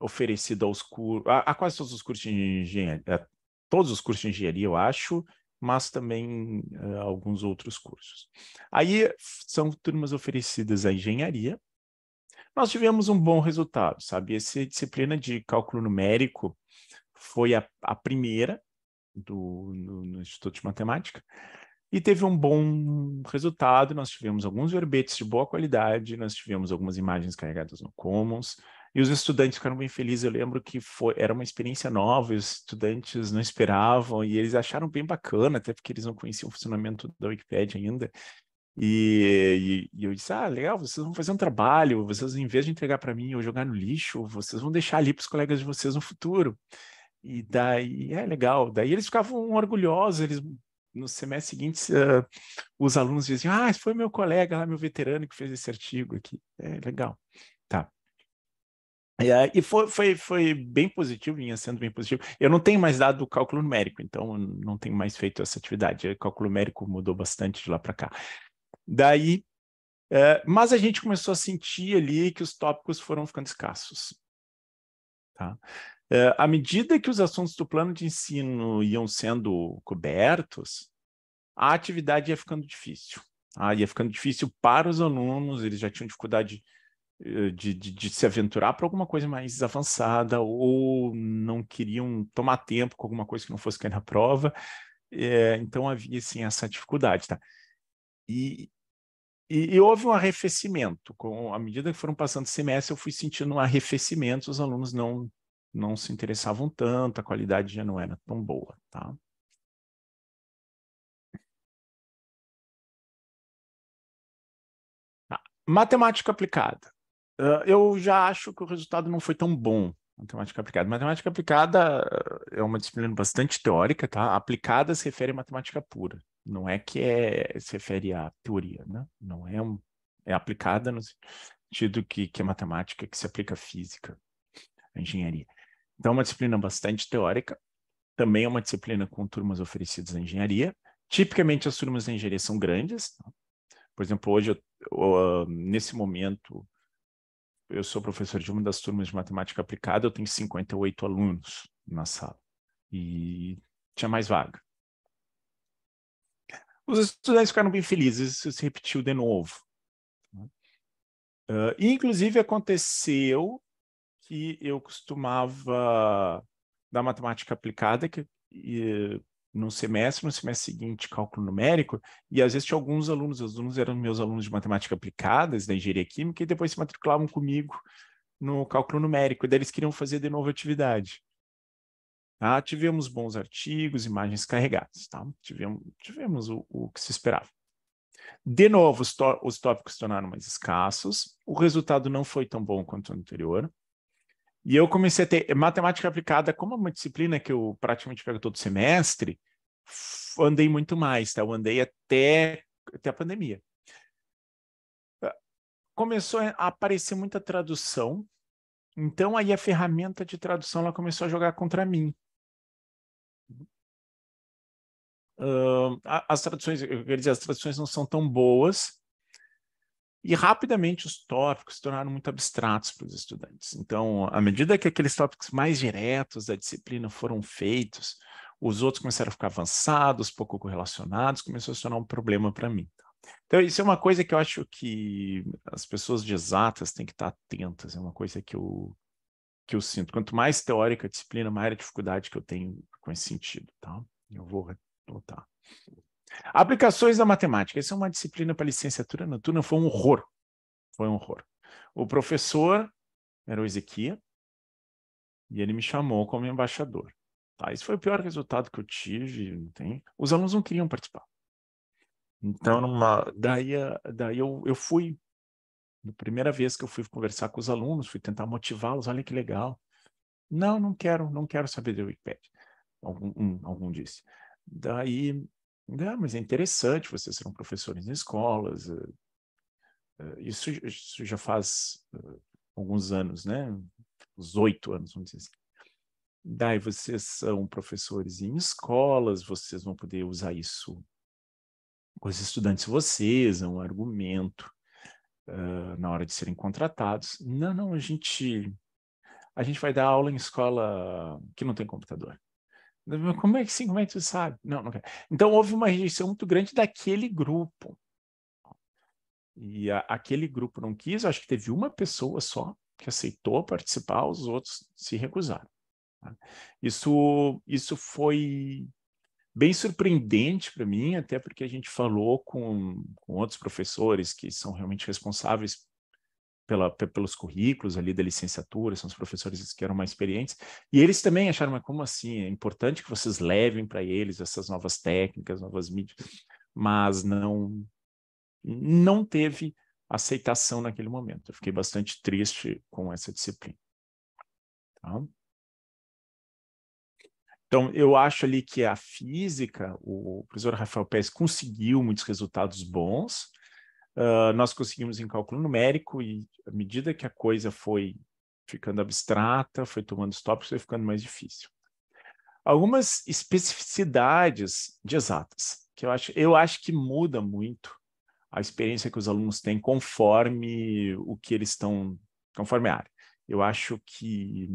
oferecido aos cursos, a, a, quase todos os cursos de engenharia, é, todos os cursos de engenharia, eu acho, mas também uh, alguns outros cursos. Aí são turmas oferecidas à engenharia. Nós tivemos um bom resultado, sabe? Essa disciplina de cálculo numérico foi a, a primeira do, no, no Instituto de Matemática e teve um bom resultado. Nós tivemos alguns verbetes de boa qualidade, nós tivemos algumas imagens carregadas no Commons, e os estudantes ficaram bem felizes. Eu lembro que foi, era uma experiência nova, os estudantes não esperavam e eles acharam bem bacana, até porque eles não conheciam o funcionamento da Wikipedia ainda. E, e, e, eu disse: Ah, legal, vocês vão fazer um trabalho, vocês, em vez de entregar para mim ou jogar no lixo, vocês vão deixar ali para os colegas de vocês no futuro. E daí é legal. Daí eles ficavam orgulhosos, eles no semestre seguinte uh, os alunos diziam: Ah, esse foi meu colega lá, meu veterano que fez esse artigo aqui. É legal. É, e foi, foi, foi bem positivo, vinha sendo bem positivo. Eu não tenho mais dado cálculo numérico, então não tenho mais feito essa atividade. O cálculo numérico mudou bastante de lá para cá. Daí, é, mas a gente começou a sentir ali que os tópicos foram ficando escassos. Tá? É, à medida que os assuntos do plano de ensino iam sendo cobertos, a atividade ia ficando difícil. Ah, ia ficando difícil para os alunos, eles já tinham dificuldade eh, de, de, de, se aventurar para alguma coisa mais avançada ou não queriam tomar tempo com alguma coisa que não fosse cair na prova. É, então havia assim essa dificuldade, tá? E, e, e, houve um arrefecimento. Com à medida que foram passando o semestre, eu fui sentindo um arrefecimento. Os alunos não não se interessavam tanto, a qualidade já não era tão boa, tá? tá. Matemática aplicada. Uh, eu já acho que o resultado não foi tão bom. Matemática aplicada. Matemática aplicada eh, é uma disciplina bastante teórica, tá? Aplicada se refere à matemática pura. Não é que é, se refere à teoria, né? Não é um, é aplicada no sentido que, que é matemática que se aplica à física, à engenharia. Então, é uma disciplina bastante teórica. Também é uma disciplina com turmas oferecidas à engenharia. Tipicamente, as turmas da engenharia são grandes. Tá? Por exemplo, hoje, eu, eu, nesse momento, eu sou professor de uma das turmas de matemática aplicada, eu tenho 58 alunos na sala e tinha mais vaga. Os estudantes ficaram bem felizes, isso se repetiu de novo. Uh, inclusive aconteceu que eu costumava dar matemática aplicada, que, e, no semestre, no semestre seguinte, cálculo numérico, e às vezes tinha alguns alunos, os alunos eram meus alunos de matemática aplicada, da engenharia química, e depois se matriculavam comigo no cálculo numérico, e daí eles queriam fazer de novo atividade. Tá? Tivemos bons artigos, imagens carregadas, tá? tivemos, tivemos o, o que se esperava. De novo, os, os tópicos se tornaram mais escassos, o resultado não foi tão bom quanto o anterior, e eu comecei a ter matemática aplicada como é uma disciplina que eu praticamente pego todo semestre, andei muito mais, tá? Eu andei até, até a pandemia. Ah, começou a aparecer muita tradução, então aí a ferramenta de tradução ela começou a jogar contra mim. Uh, as traduções, eu quero dizer, as traduções não são tão boas, e rapidamente os tópicos se tornaram muito abstratos para os estudantes. Então, à medida que aqueles tópicos mais diretos da disciplina foram feitos, os outros começaram a ficar avançados, pouco correlacionados, começou a se tornar um problema para mim. Tá? Então, isso é uma coisa que eu acho que as pessoas de exatas têm que estar atentas, é uma coisa que eu, que eu sinto. Quanto mais teórica a disciplina, maior a dificuldade que eu tenho com esse sentido, tá? Eu vou voltar. Aplicações da matemática. Essa é uma disciplina para licenciatura noturna, foi um horror. Foi um horror. O professor era o Ezequiel e ele me chamou como embaixador. Tá, esse foi o pior resultado que eu tive. Tem... Os alunos não queriam participar. Então, numa... daí, daí eu, eu fui. Na primeira vez que eu fui conversar com os alunos, fui tentar motivá-los. Olha que legal. Não, não quero, não quero saber do Wikipedia. Algum, um, algum disse. Daí ah, mas é interessante, vocês serão professores em escolas. Eh, eh, isso, isso já faz eh, alguns anos, né? Os oito anos, vamos dizer assim. Daí vocês são professores em escolas, vocês vão poder usar isso com os estudantes, vocês, é um argumento uh, na hora de serem contratados. Não, não, a gente, a gente vai dar aula em escola que não tem computador. Como é que assim? Como é que tu sabe? Não, não Então houve uma rejeição muito grande daquele grupo. E a, aquele grupo não quis, acho que teve uma pessoa só que aceitou participar, os outros se recusaram. Tá? Isso, isso foi bem surpreendente para mim, até porque a gente falou com, com outros professores que são realmente responsáveis pela, pelos currículos ali da licenciatura, são os professores que eram mais experientes, e eles também acharam, mas como assim? É importante que vocês levem para eles essas novas técnicas, novas mídias, mas não, não teve aceitação naquele momento. Eu fiquei bastante triste com essa disciplina. Tá? Então, eu acho ali que a física, o professor Rafael Pérez conseguiu muitos resultados bons, uh, nós conseguimos em cálculo numérico e à medida que a coisa foi ficando abstrata, foi tomando os tópicos, foi ficando mais difícil. Algumas especificidades de exatas, que eu acho, eu acho que muda muito a experiência que os alunos têm conforme o que eles estão, conforme a área. Eu acho que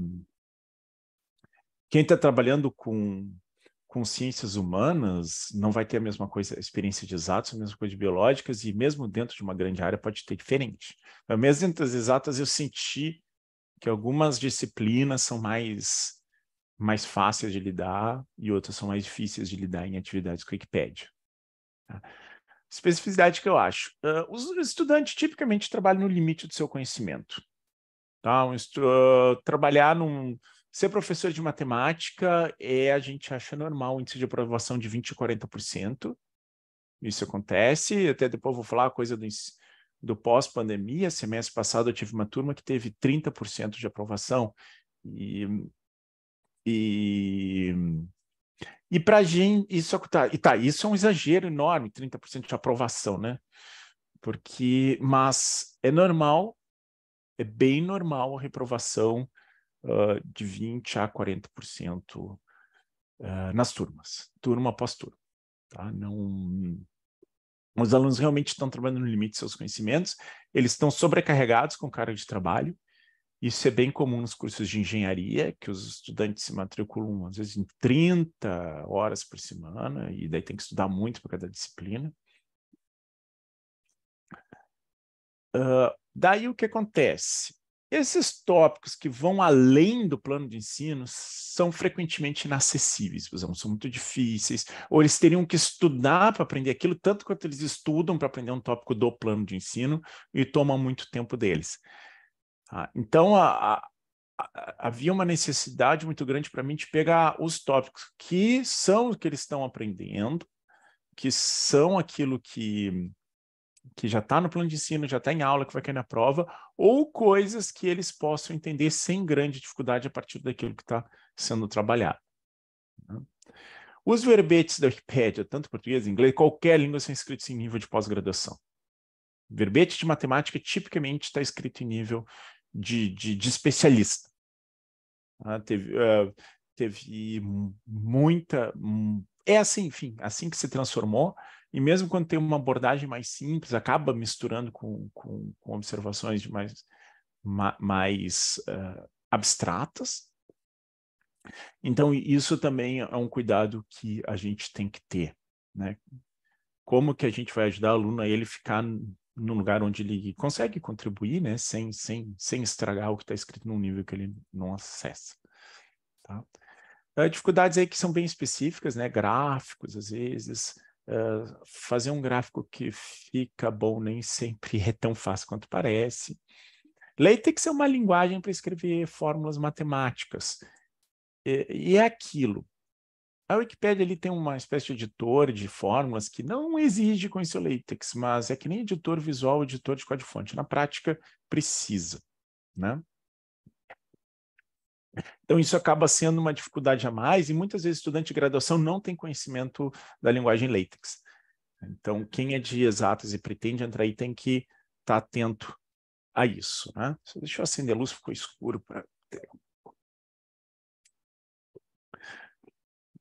quem está trabalhando com com ciências humanas não vai ter a mesma coisa, a experiência de exatas, a mesma coisa de biológicas, e mesmo dentro de uma grande área pode ter diferente. Mas mesmo dentro das exatas, eu senti que algumas disciplinas são mais, mais fáceis de lidar e outras são mais difíceis de lidar em atividades com Wikipédia. Tá? Especificidade que eu acho. Uh, os estudantes tipicamente trabalham no limite do seu conhecimento. Tá? Um uh, trabalhar num Ser professor de matemática é, a gente acha normal, um índice de aprovação de 20% a 40%. Isso acontece, até depois vou falar a coisa do, do pós-pandemia. Semestre passado eu tive uma turma que teve 30% de aprovação. E, e, e para gente, isso, é tá, e tá, isso é um exagero enorme, 30% de aprovação, né? Porque, mas é normal, é bem normal a reprovação de 20% a 40% uh, nas turmas, turma após turma. Tá? Não... Os alunos realmente estão trabalhando no limite de seus conhecimentos, eles estão sobrecarregados com carga de trabalho, isso é bem comum nos cursos de engenharia, que os estudantes se matriculam às vezes em 30 horas por semana, e daí tem que estudar muito para cada disciplina. Uh, daí o que acontece? Esses tópicos que vão além do plano de ensino são frequentemente inacessíveis, são muito difíceis, ou eles teriam que estudar para aprender aquilo, tanto quanto eles estudam para aprender um tópico do plano de ensino, e toma muito tempo deles. Ah, então, a, a, a, havia uma necessidade muito grande para mim de pegar os tópicos que são o que eles estão aprendendo, que são aquilo que que já está no plano de ensino, já está em aula, que vai cair na prova, ou coisas que eles possam entender sem grande dificuldade a partir daquilo que está sendo trabalhado. Né? Os verbetes da Wikipédia, tanto português, inglês, qualquer língua são escritos em nível de pós-graduação. Verbete de matemática tipicamente está escrito em nível de, de, de especialista. Ah, teve, uh, teve muita. É assim, enfim, assim que se transformou, e mesmo quando tem uma abordagem mais simples, acaba misturando com, com, com observações mais, mais uh, abstratas. Então, isso também é um cuidado que a gente tem que ter. Né? Como que a gente vai ajudar o aluno a ele ficar num lugar onde ele consegue contribuir, né? sem, sem, sem estragar o que está escrito num nível que ele não acessa. Tá? Uh, dificuldades aí que são bem específicas, né? gráficos, às vezes, ah, fazer um gráfico que fica bom nem sempre é tão fácil quanto parece. LaTeX é uma linguagem para escrever fórmulas matemáticas. E, e é aquilo. A Wikipédia ali tem uma espécie de editor de fórmulas que não exige conhecer o LaTeX, mas é que nem editor visual, editor de código-fonte. Na prática, precisa. Né? Então, isso acaba sendo uma dificuldade a mais, e muitas vezes estudante de graduação não tem conhecimento da linguagem latex. Então, quem é de exatas e pretende entrar aí tem que estar tá atento a isso. Né? Deixa eu acender a luz, ficou escuro para.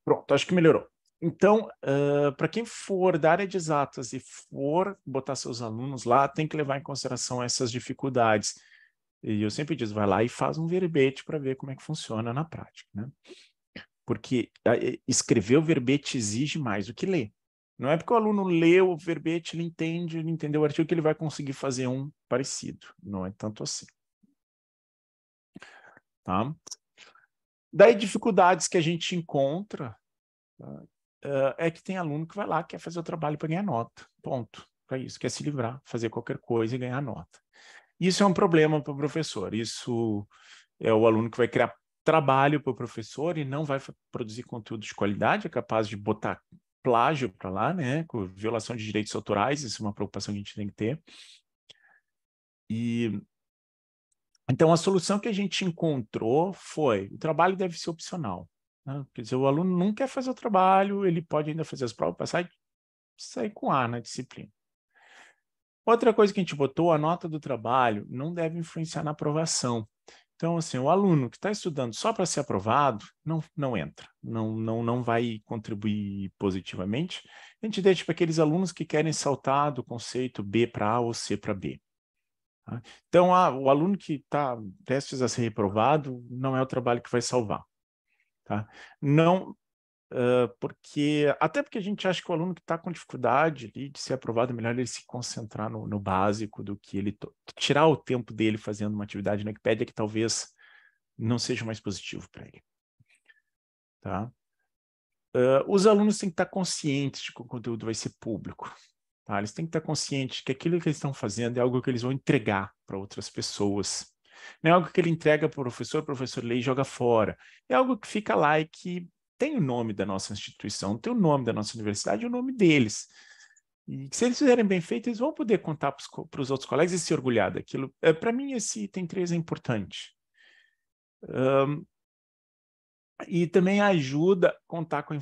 Pronto, acho que melhorou. Então, uh, para quem for da área de exatas e for botar seus alunos lá, tem que levar em consideração essas dificuldades e eu sempre digo, vai lá e faz um verbete para ver como é que funciona na prática, né? Porque escrever o verbete exige mais do que ler. Não é porque o aluno lê o verbete, ele entende, ele entendeu o artigo, que ele vai conseguir fazer um parecido. Não é tanto assim. Tá? Daí, dificuldades que a gente encontra tá? uh, é que tem aluno que vai lá, quer fazer o trabalho para ganhar nota. Ponto. Para é isso, quer se livrar, fazer qualquer coisa e ganhar nota. Isso é um problema para o professor. Isso é o aluno que vai criar trabalho para o professor e não vai produzir conteúdo de qualidade, é capaz de botar plágio para lá, né? Com violação de direitos autorais, isso é uma preocupação que a gente tem que ter. E então a solução que a gente encontrou foi o trabalho deve ser opcional. Né? Quer dizer, o aluno não quer fazer o trabalho, ele pode ainda fazer as provas, passar e sair com A na disciplina. Outra coisa que a gente botou, a nota do trabalho não deve influenciar na aprovação. Então, assim, o aluno que está estudando só para ser aprovado não, não entra, não, não, não vai contribuir positivamente. A gente deixa para aqueles alunos que querem saltar do conceito B para A ou C para B. Tá? Então, o aluno que está prestes a ser reprovado não é o trabalho que vai salvar. Tá? Não, Uh, porque até porque a gente acha que o aluno que está com dificuldade ali, de ser aprovado, é melhor ele se concentrar no, no básico do que ele tirar o tempo dele fazendo uma atividade na né, Wikipédia que talvez não seja mais positivo para ele. Tá? Uh, os alunos têm que estar tá conscientes de que o conteúdo vai ser público. Tá? Eles têm que estar tá conscientes que aquilo que eles estão fazendo é algo que eles vão entregar para outras pessoas. Não é algo que ele entrega para o professor, o professor lê e joga fora. É algo que fica lá e que tem o nome da nossa instituição, tem o nome da nossa universidade e o nome deles. E se eles fizerem bem feito, eles vão poder contar para os outros colegas e se orgulhar daquilo. É, para mim, esse item 3 é importante. Um, e também ajuda contar com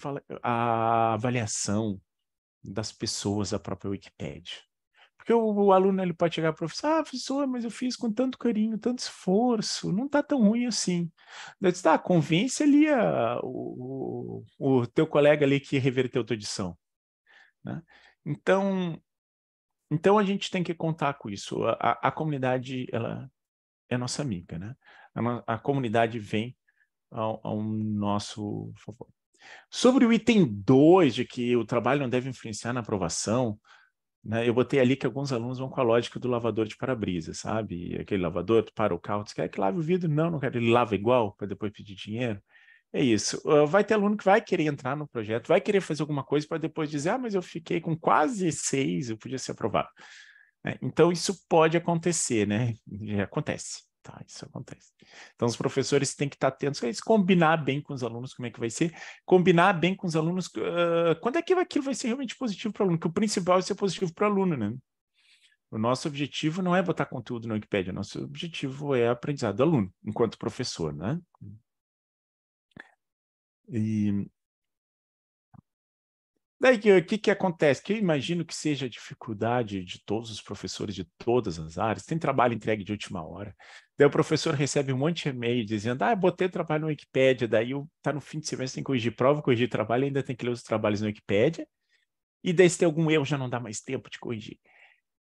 a avaliação das pessoas da própria Wikipédia. Porque o, o, aluno ele pode chegar para o professor, ah, professor, mas eu fiz com tanto carinho, tanto esforço, não está tão ruim assim. Eu disse, tá, convence ali a, o, o, o, teu colega ali que reverteu a tua edição. Né? Então, então a gente tem que contar com isso. A, a, a comunidade, ela é nossa amiga, né? A, comunidade vem ao, ao nosso favor. Sobre o item 2, de que o trabalho não deve influenciar na aprovação, né? Eu botei ali que alguns alunos vão com a lógica do lavador de para-brisa, sabe? Aquele lavador, tu para o carro, tu quer que lave o vidro? Não, não quero. Ele lava igual para depois pedir dinheiro. É isso. Ah, vai ter aluno que vai querer entrar no projeto, vai querer fazer alguma coisa para depois dizer, ah, mas eu fiquei com quase seis, eu podia ser aprovado. Né? Então, isso pode acontecer, né? Acontece tá? Isso acontece. Então, os professores têm que estar tá atentos a é isso, combinar bem com os alunos como é que vai ser, combinar bem com os alunos uh, quando é que aquilo vai ser realmente positivo para o aluno, que o principal é ser positivo para o aluno, né? O nosso objetivo não é botar conteúdo na Wikipedia, o nosso objetivo é aprendizado do aluno, enquanto professor, né? E Daí, o que, que acontece? Que eu imagino que seja a dificuldade de todos os professores de todas as áreas. Tem trabalho entregue de última hora. Daí o professor recebe um monte de e-mail dizendo, ah, botei trabalho no Wikipédia, daí tá no fim de semestre, tem que corrigir prova, corrigir trabalho, ainda tem que ler os trabalhos no Wikipédia. E daí se tem algum erro, já não dá mais tempo de corrigir.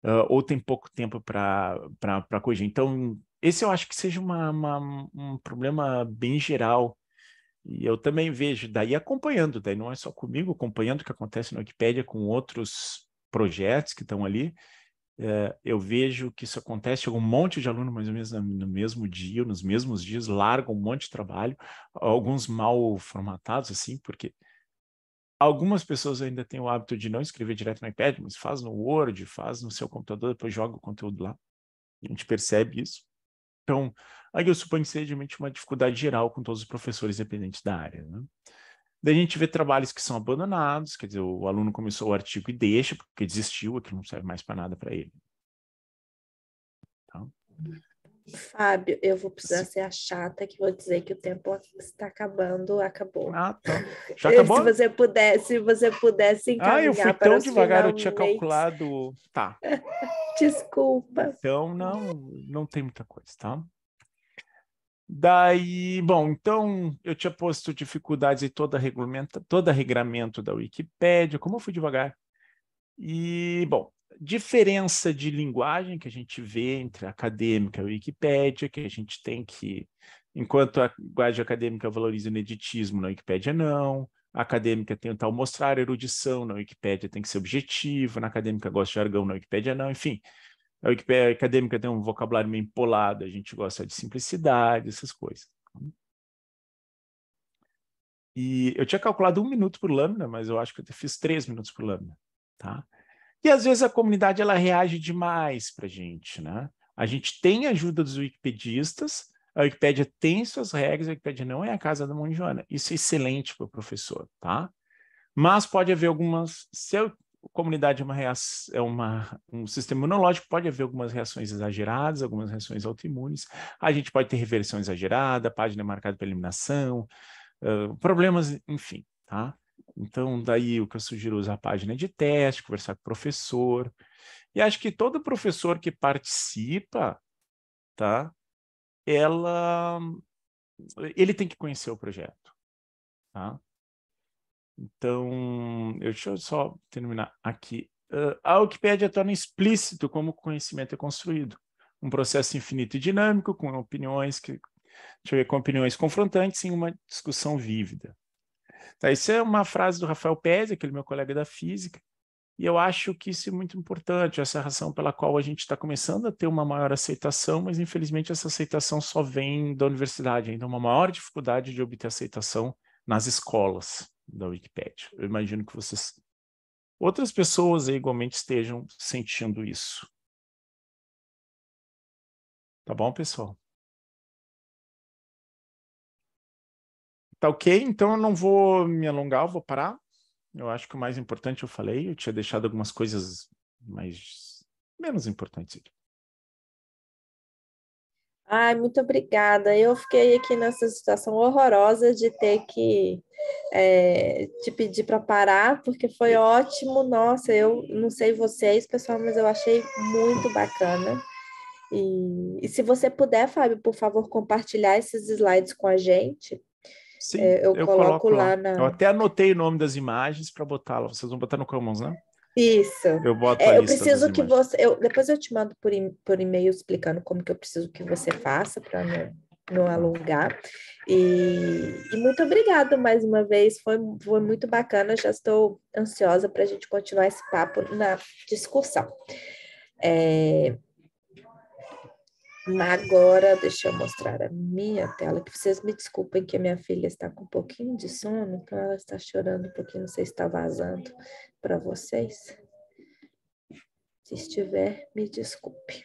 Uh, ou tem pouco tempo para corrigir. Então, esse eu acho que seja uma, uma, um problema bem geral e eu também vejo, daí acompanhando, daí não é só comigo, acompanhando o que acontece na Wikipédia com outros projetos que estão ali, é, eu vejo que isso acontece, um monte de aluno mais ou menos no mesmo dia, nos mesmos dias, largam um monte de trabalho, alguns mal formatados, assim, porque algumas pessoas ainda têm o hábito de não escrever direto no iPad, mas faz no Word, faz no seu computador, depois joga o conteúdo lá. A gente percebe isso. Então, aí eu suponho que seja uma dificuldade geral com todos os professores dependentes da área. Né? Daí a gente vê trabalhos que são abandonados, quer dizer, o aluno começou o artigo e deixa, porque desistiu, aquilo não serve mais para nada para ele. Então, Fábio, eu vou precisar Sim. ser a chata que vou dizer que o tempo está acabando, acabou. Ah, tá. Já acabou? se você pudesse, se você pudesse encaminhar Ah, eu fui tão devagar, finalmente. eu tinha calculado. Tá. Desculpa. Então não, não tem muita coisa, tá? Daí, bom, então eu tinha posto dificuldades em toda regulamento, todo regramento da Wikipédia, como eu fui devagar. E, bom, diferença de linguagem que a gente vê entre a acadêmica e a Wikipédia, que a gente tem que, enquanto a linguagem acadêmica valoriza o ineditismo, na Wikipédia não, a acadêmica tentar mostrar erudição, na Wikipédia tem que ser objetivo, na acadêmica gosta de jargão, na Wikipédia não, enfim. A Wikipédia a acadêmica tem um vocabulário meio empolado, a gente gosta de simplicidade, essas coisas. E eu tinha calculado um minuto por lâmina, mas eu acho que eu fiz três minutos por lâmina, tá? E às vezes a comunidade ela reage demais para a gente, né? A gente tem ajuda dos wikipedistas, a Wikipédia tem suas regras, a Wikipédia não é a casa da mão de Joana. Isso é excelente para o professor, tá? Mas pode haver algumas. Se a comunidade é, uma rea... é uma, um sistema imunológico, pode haver algumas reações exageradas, algumas reações autoimunes. A gente pode ter reversão exagerada, página marcada para eliminação, uh, problemas, enfim, tá? Então, daí o que eu sugiro é usar a página de teste, conversar com o professor. E acho que todo professor que participa, tá? Ela, ele tem que conhecer o projeto, tá? Então, eu, deixa eu só terminar aqui. Uh, a Wikipédia torna explícito como o conhecimento é construído. Um processo infinito e dinâmico, com opiniões que, deixa eu ver, com opiniões confrontantes em uma discussão vívida. Tá, isso é uma frase do Rafael Pérez, aquele meu colega da física, e eu acho que isso é muito importante, essa razão pela qual a gente está começando a ter uma maior aceitação, mas infelizmente essa aceitação só vem da universidade, ainda uma maior dificuldade de obter aceitação nas escolas da Wikipédia. Eu imagino que vocês outras pessoas igualmente estejam sentindo isso. Tá bom, pessoal? Tá ok? Então eu não vou me alongar, eu vou parar. Eu acho que o mais importante eu falei, eu tinha deixado algumas coisas mais menos importantes aqui. Ai, muito obrigada. Eu fiquei aqui nessa situação horrorosa de ter que é, te pedir para parar, porque foi ótimo. Nossa, eu não sei vocês, pessoal, mas eu achei muito bacana. E, e se você puder, Fábio, por favor, compartilhar esses slides com a gente, Sim, é, eu, eu, coloco, coloco lá. na... Eu até anotei o nome das imagens para botá las Vocês vão botar no Commons, né? Isso. Eu boto é, a Eu preciso que imagens. você. Eu, depois eu te mando por, por e-mail explicando como que eu preciso que você faça para não, não alongar. E, e, muito obrigada mais uma vez, foi, foi muito bacana. Já estou ansiosa para a gente continuar esse papo na discussão. É, Agora, deixa eu mostrar a minha tela, que vocês me desculpem que a minha filha está com um pouquinho de sono, então ela está chorando um pouquinho, não sei se está vazando para vocês. Se estiver, me desculpe.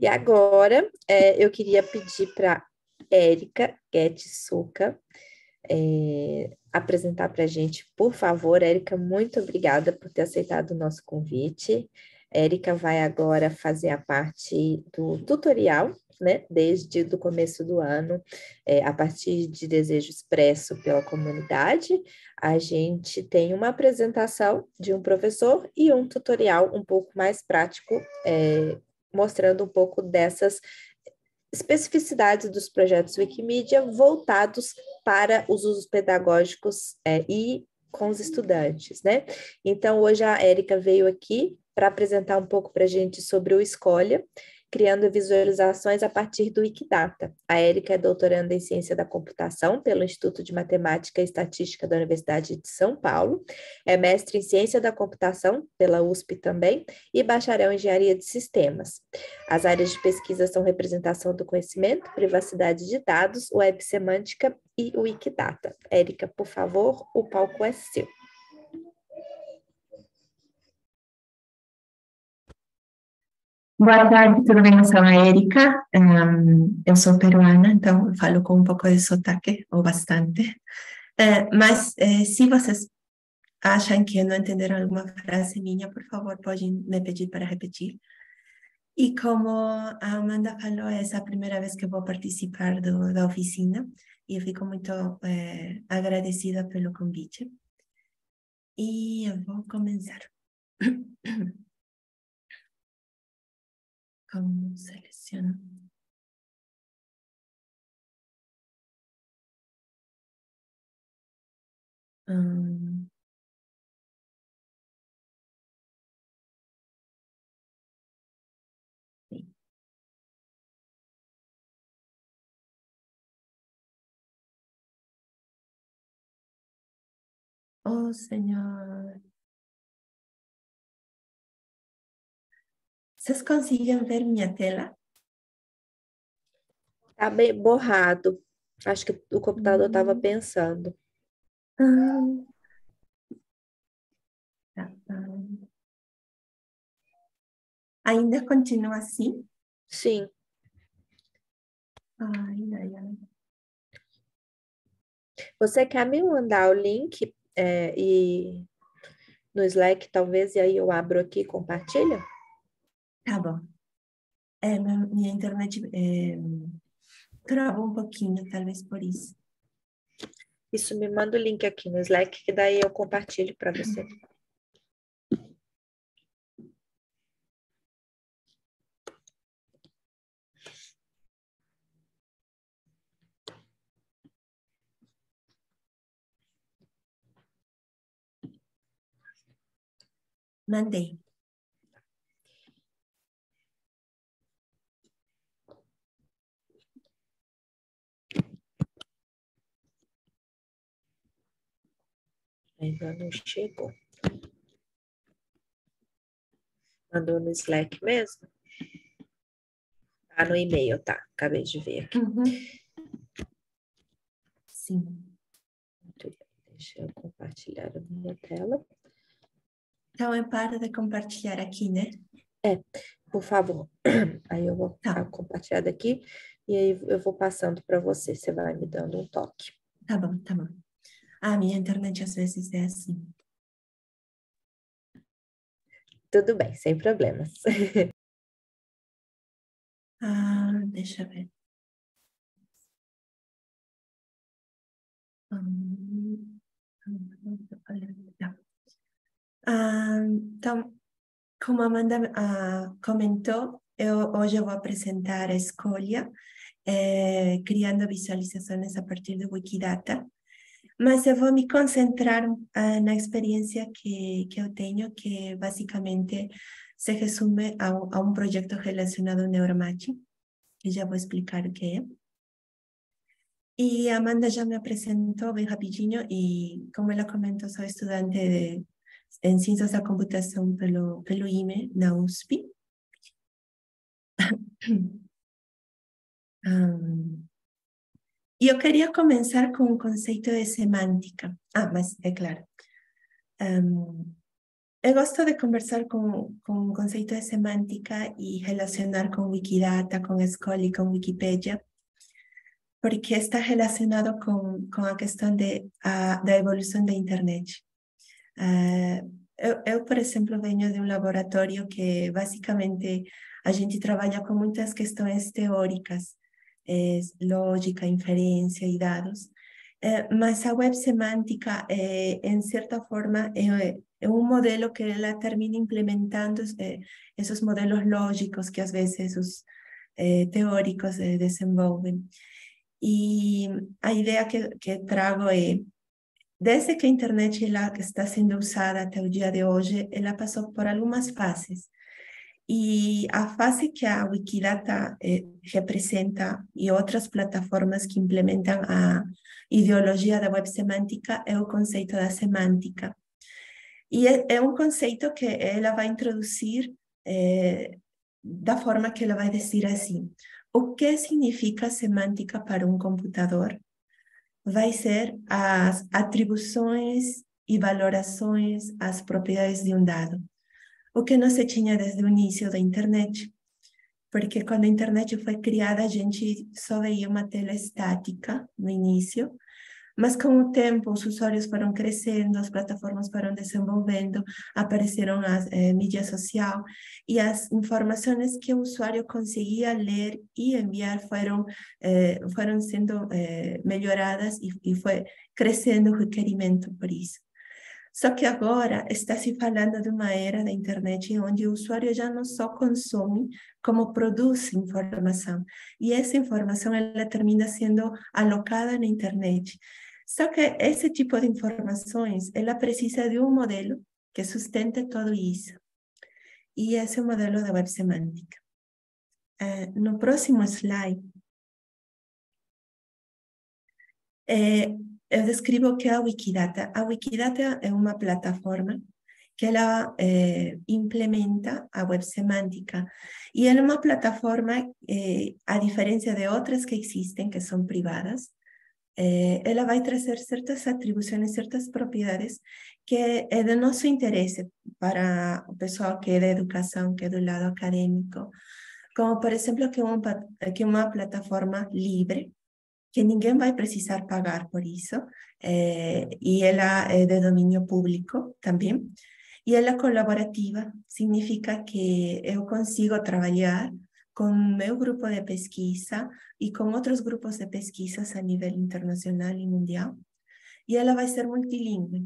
E agora, é, eu queria pedir para Érica Guetsuca é, apresentar para a gente, por favor. Érica, muito obrigada por ter aceitado o nosso convite. Érica vai agora fazer a parte do tutorial, né? Desde do começo do ano, é, a partir de desejo expresso pela comunidade, a gente tem uma apresentação de um professor e um tutorial um pouco mais prático, é, mostrando um pouco dessas especificidades dos projetos Wikimedia voltados para os usos pedagógicos é, e com os estudantes, né? Então, hoje a Érica veio aqui para apresentar um pouco para a gente sobre o Escolha, criando visualizações a partir do Wikidata. A Érica é doutoranda em Ciência da Computação pelo Instituto de Matemática e Estatística da Universidade de São Paulo, é mestre em Ciência da Computação pela USP também e bacharel em Engenharia de Sistemas. As áreas de pesquisa são representação do conhecimento, privacidade de dados, web semântica e Wikidata. Érica, por favor, o palco é seu. Buenas tardes, tudo bem? Erika, ehm, soy peruana, entonces hablo falo un um poco de sotaque, o bastante. Uh, mas uh, se vocês acham que no entenderam alguna frase minha, por favor, podem me pedir para repetir. Y e como Amanda falou, es la a vez que vou participar de la oficina y e eu fico muy eh, agradecida pelo convite. E voy a começar. con selecciono Um, ah. sí. Oh Señor, Vocês conseguiram ver minha tela? Tá bem borrado. Acho que o computador estava hum. pensando. Ah. Tá, tá Ainda continua assim? Sim. Ai, ai, ai. Você quer me mandar o link é, e no Slack, talvez, e aí eu abro aqui e compartilho? Tá bom. É, minha internet é, travou um pouquinho, talvez por isso. Isso, me manda o link aqui no Slack, que daí eu compartilho para você. Mandei. Ainda não chegou. Mandou no Slack mesmo? Ah, no e-mail, tá. Acabei de ver aqui. Uhum. Sim. Deixa eu compartilhar a minha tela. Então, é para de compartilhar aqui, né? É, por favor. Aí eu vou tá. compartilhar daqui e aí eu vou passando para você. Você vai me dando um toque. Tá bom, tá bom. A minha internet às vezes é assim. Tudo bem, sem problemas. ah, deixa eu ver. Ah, tá. ah, então, como a Amanda ah, comentou, eu, hoje eu vou apresentar a escolha, eh, criando visualizações a partir do Wikidata. mas eu a me concentrar en la experiencia que, que eu que básicamente se resume a, un proyecto relacionado ao Y ya voy a explicar qué que Y Amanda ya me presentó bem rapidinho y como lo comentó, soy estudiante de, ciencias de la computación pelo, pelo IME, na USP. Ah, yo quería comenzar con un concepto de semántica. Ah, más es eh, claro. Em, me gusta de conversar con, con concepto de semántica y relacionar con Wikidata, con y con Wikipedia, porque está relacionado con, con la cuestión de ah, la evolución de Internet. yo, ah, yo, por ejemplo, vengo de un laboratorio que básicamente a gente trabaja con muchas cuestiones teóricas es lógica, inferencia y dados, eh, mas a web semántica, eh, en cierta forma, es eh, eh, un modelo que la termina implementando esos modelos lógicos que a veces los teóricos desenvolven. Y la idea que, que trago es, desde que la internet que está siendo usada hasta el día de hoy, la pasó por algunas fases. E a fase que a Wikidata eh, representa e outras plataformas que implementam a ideologia da web semântica é o conceito da semântica. E é, é um conceito que ela vai introduzir eh, da forma que ela vai dizer assim: o que significa semântica para um computador? Vai ser as atribuições e valorações, às propriedades de um dado o que não se tinha desde o início da internet. Porque quando a internet foi criada, a gente só veia uma tela estática no início, mas com o tempo, os usuários foram crescendo, as plataformas foram desenvolvendo, apareceram as eh, mídia social e as informações que o usuário conseguia ler e enviar foram eh, foram sendo eh, melhoradas e, e foi crescendo o requerimento por isso. Só que agora está se falando de uma era da internet onde o usuário já não só consome, como produz informação. E essa informação ela termina sendo alocada na internet. Só que esse tipo de informações, ela precisa de um modelo que sustente tudo isso. E esse é o modelo da web semântica. Uh, no próximo slide, eh, Eh, describo que a Wikidata. A Wikidata es una plataforma que la eh, implementa a web semántica Y es una plataforma, eh, a diferencia de otras que existen, que son privadas, eh, va a traer ciertas atribuciones, ciertas propiedades que é de nosso interés para el pessoal que es educación, educación, que es del lado académico. como por ejemplo, que es que una plataforma libre, que va a precisar pagar por eso eh, y ella es de dominio público también. Y es la colaborativa, significa que yo consigo trabajar con mi grupo de pesquisa y e con otros grupos de pesquisas a nivel internacional y e mundial. Y e ella va a ser multilingüe,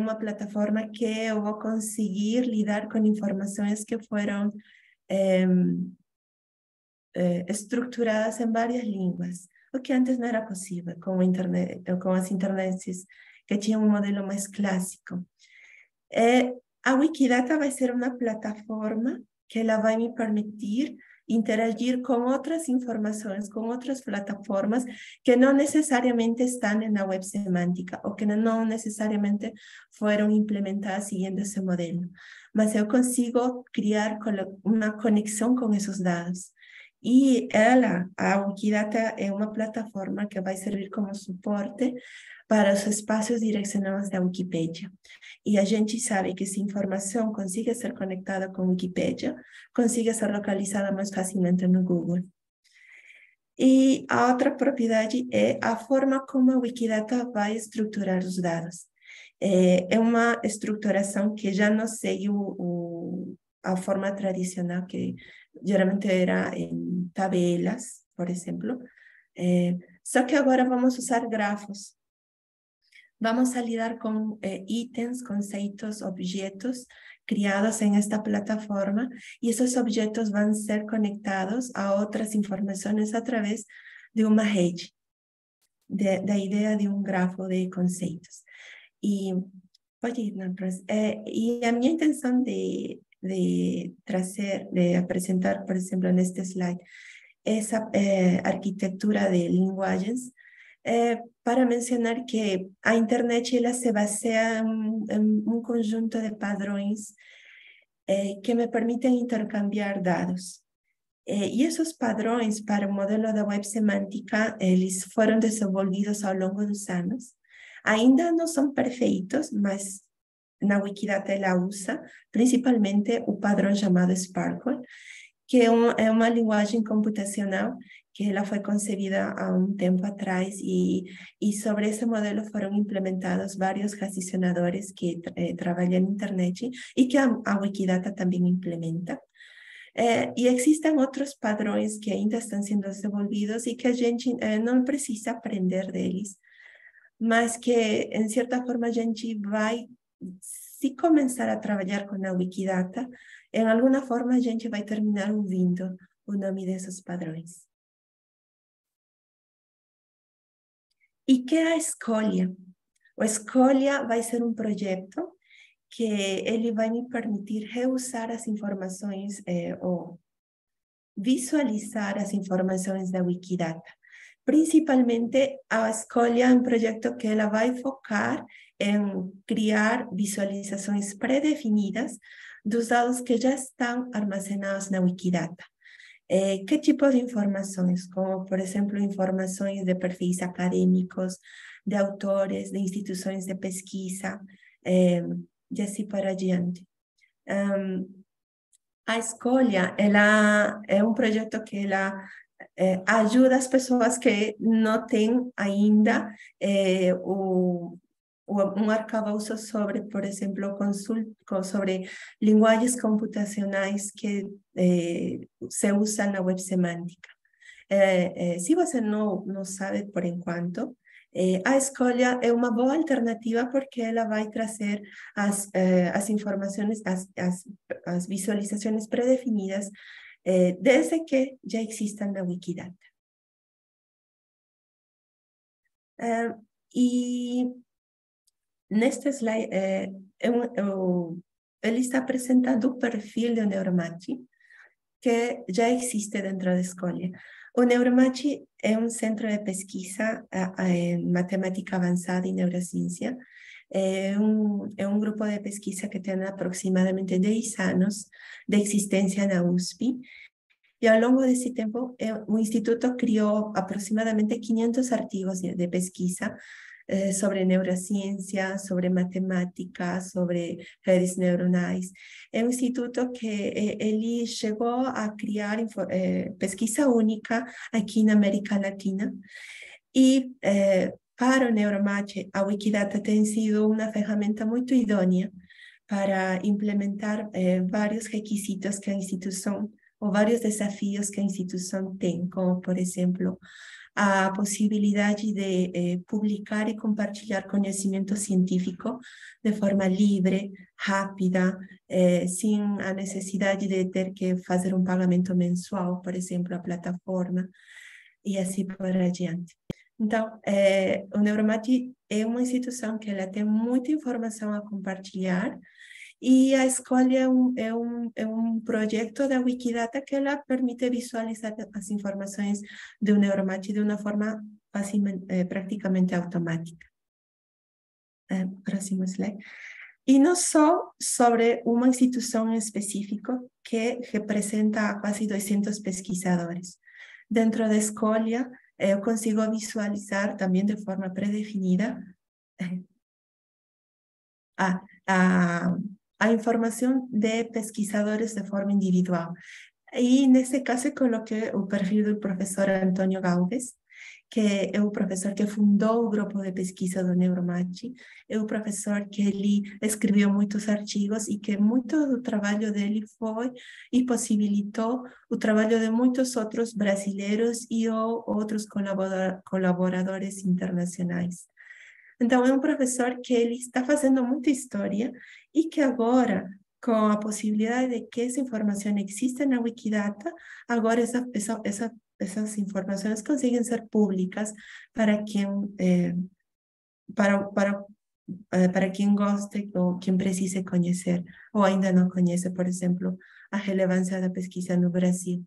una plataforma que voy a conseguir lidar con informaciones que fueron eh, eh, estructuradas en em varias lenguas que antes no era posible con, internet, eh, con las internets que tenían un modelo más clásico. Eh, a Wikidata va a ser una plataforma que la va a permitir interagir con otras informaciones, con otras plataformas que no necesariamente están en la web semántica o que no necesariamente fueron implementadas siguiendo ese modelo. Pero yo consigo crear una conexión con esos datos. E ela, a Wikidata, é uma plataforma que vai servir como suporte para os espaços direcionados da Wikipedia E a gente sabe que se informação consiga ser conectada com Wikipedia consiga ser localizada mais facilmente no Google. E a outra propriedade é a forma como a Wikidata vai estruturar os dados. É eh, uma estruturação que já não segue o, o, a forma tradicional que geralmente era en tabelas, por ejemplo. Eh, só que ahora vamos a usar grafos. Vamos a lidar con eh, ítems, conceptos, conceitos, objetos creados en esta plataforma y esos objetos van a ser conectados a otras informaciones a través de un red, de la idea de un grafo de conceptos. Y, pode ir, pues, eh, a mi intención de, de, tracer, de presentar, por ejemplo, en este slide, esa eh, arquitectura de lenguajes, eh, para mencionar que a Internet Chile se basa en, un conjunto de padrones eh, que me permiten intercambiar datos. y esos padrones para el modelo de web semántica ellos fueron desenvolvidos largo de los años. Aún no son perfectos, mas na Wikidata la usa principalmente o padrón llamado Sparkle, que es una lenguaje computacional que fue fue concebida há un tiempo atrás y y sobre ese modelo fueron implementados varios gestionadores que eh, trabajan en internet y que a, Wikidata también implementa. Eh, y existen otros padrones que ainda están siendo desenvolvidos y que a gente eh, no precisa aprender deles, más que, en cierta forma, a gente si comenzar a trabajar con la Wikidata, en alguna forma a gente a terminar ouvindo o de esos padrões. Y qué es a escolha? A va a ser un proyecto que va va a permitir reusar las informaciones eh, visualizar as informações da Wikidata. Principalmente a Escolia, un proyecto que que va a enfocar em criar visualizações pré-definidas dos dados que já estão armazenados na Wikidata. É, eh, que tipo de informações? Como, por exemplo, informações de perfis acadêmicos, de autores, de instituições de pesquisa, é, e assim para adiante. Um, a escolha ela é um projeto que ela é, ajuda as pessoas que não têm ainda é, o, un arcabouzo sobre, por ejemplo, sobre lenguajes computacionales que eh, se usan en la web semántica. Eh, eh, si usted no, no sabe por cuanto, a escolha es una buena alternativa porque la va a traer las las visualizaciones as, predefinidas desde que ya existan la Wikidata. y en este slide, él um, está presentando un perfil de um Neuromachi, que ya existe dentro de escolha. O es un un centro de pesquisa en em matemática avanzada y e neurociencia. Es un um, grupo de pesquisa que tiene aproximadamente 10 años de en la USP. Y a lo largo de ese tiempo, el instituto crió aproximadamente 500 archivos de, pesquisa Eh, sobre neurociência, sobre matemática, sobre redes neuronais. É um instituto que eh, ele chegou a criar eh, pesquisa única aqui na América Latina e eh, para o Neuromatch, a Wikidata tem sido uma ferramenta muito idônea para implementar eh, vários requisitos que a instituição ou vários desafios que a instituição tem, como, por exemplo, a possibilidade de eh, publicar e compartilhar conhecimento científico de forma livre, rápida, eh, sem a necessidade de ter que fazer um pagamento mensual, por exemplo, à plataforma, e assim por adiante. Então, eh, o Neuromati é uma instituição que ela tem muita informação a compartilhar, Y a Escolia es un proyecto de Wikidata que la permite visualizar las informaciones de un neuromatch de una forma eh, prácticamente automática. É, eh, próximo slide. Y no só sobre una institución específica específico que representa casi 200 pesquisadores. Dentro de Escolia, eh, consigo visualizar también de forma predefinida a a información de pesquisadores de forma individual. Y en caso coloqué el perfil del profesor Antonio Gaudes, que é o professor que fundou o grupo de pesquisa do Neuromachi, é o professor que ele escreveu muitos artigos e que muito do trabalho dele foi e possibilitou o trabalho de muitos outros brasileiros e outros colaboradores internacionais. Então, é um professor que está fazendo muita história y que ahora, con la posibilidad de que esa información exista en la Wikidata, ahora esa, esas informaciones consiguen ser públicas para quien, eh, para, para, eh, para quien goste o quien precise conocer o ainda no conoce, por ejemplo, la relevancia de la pesquisa en Brasil.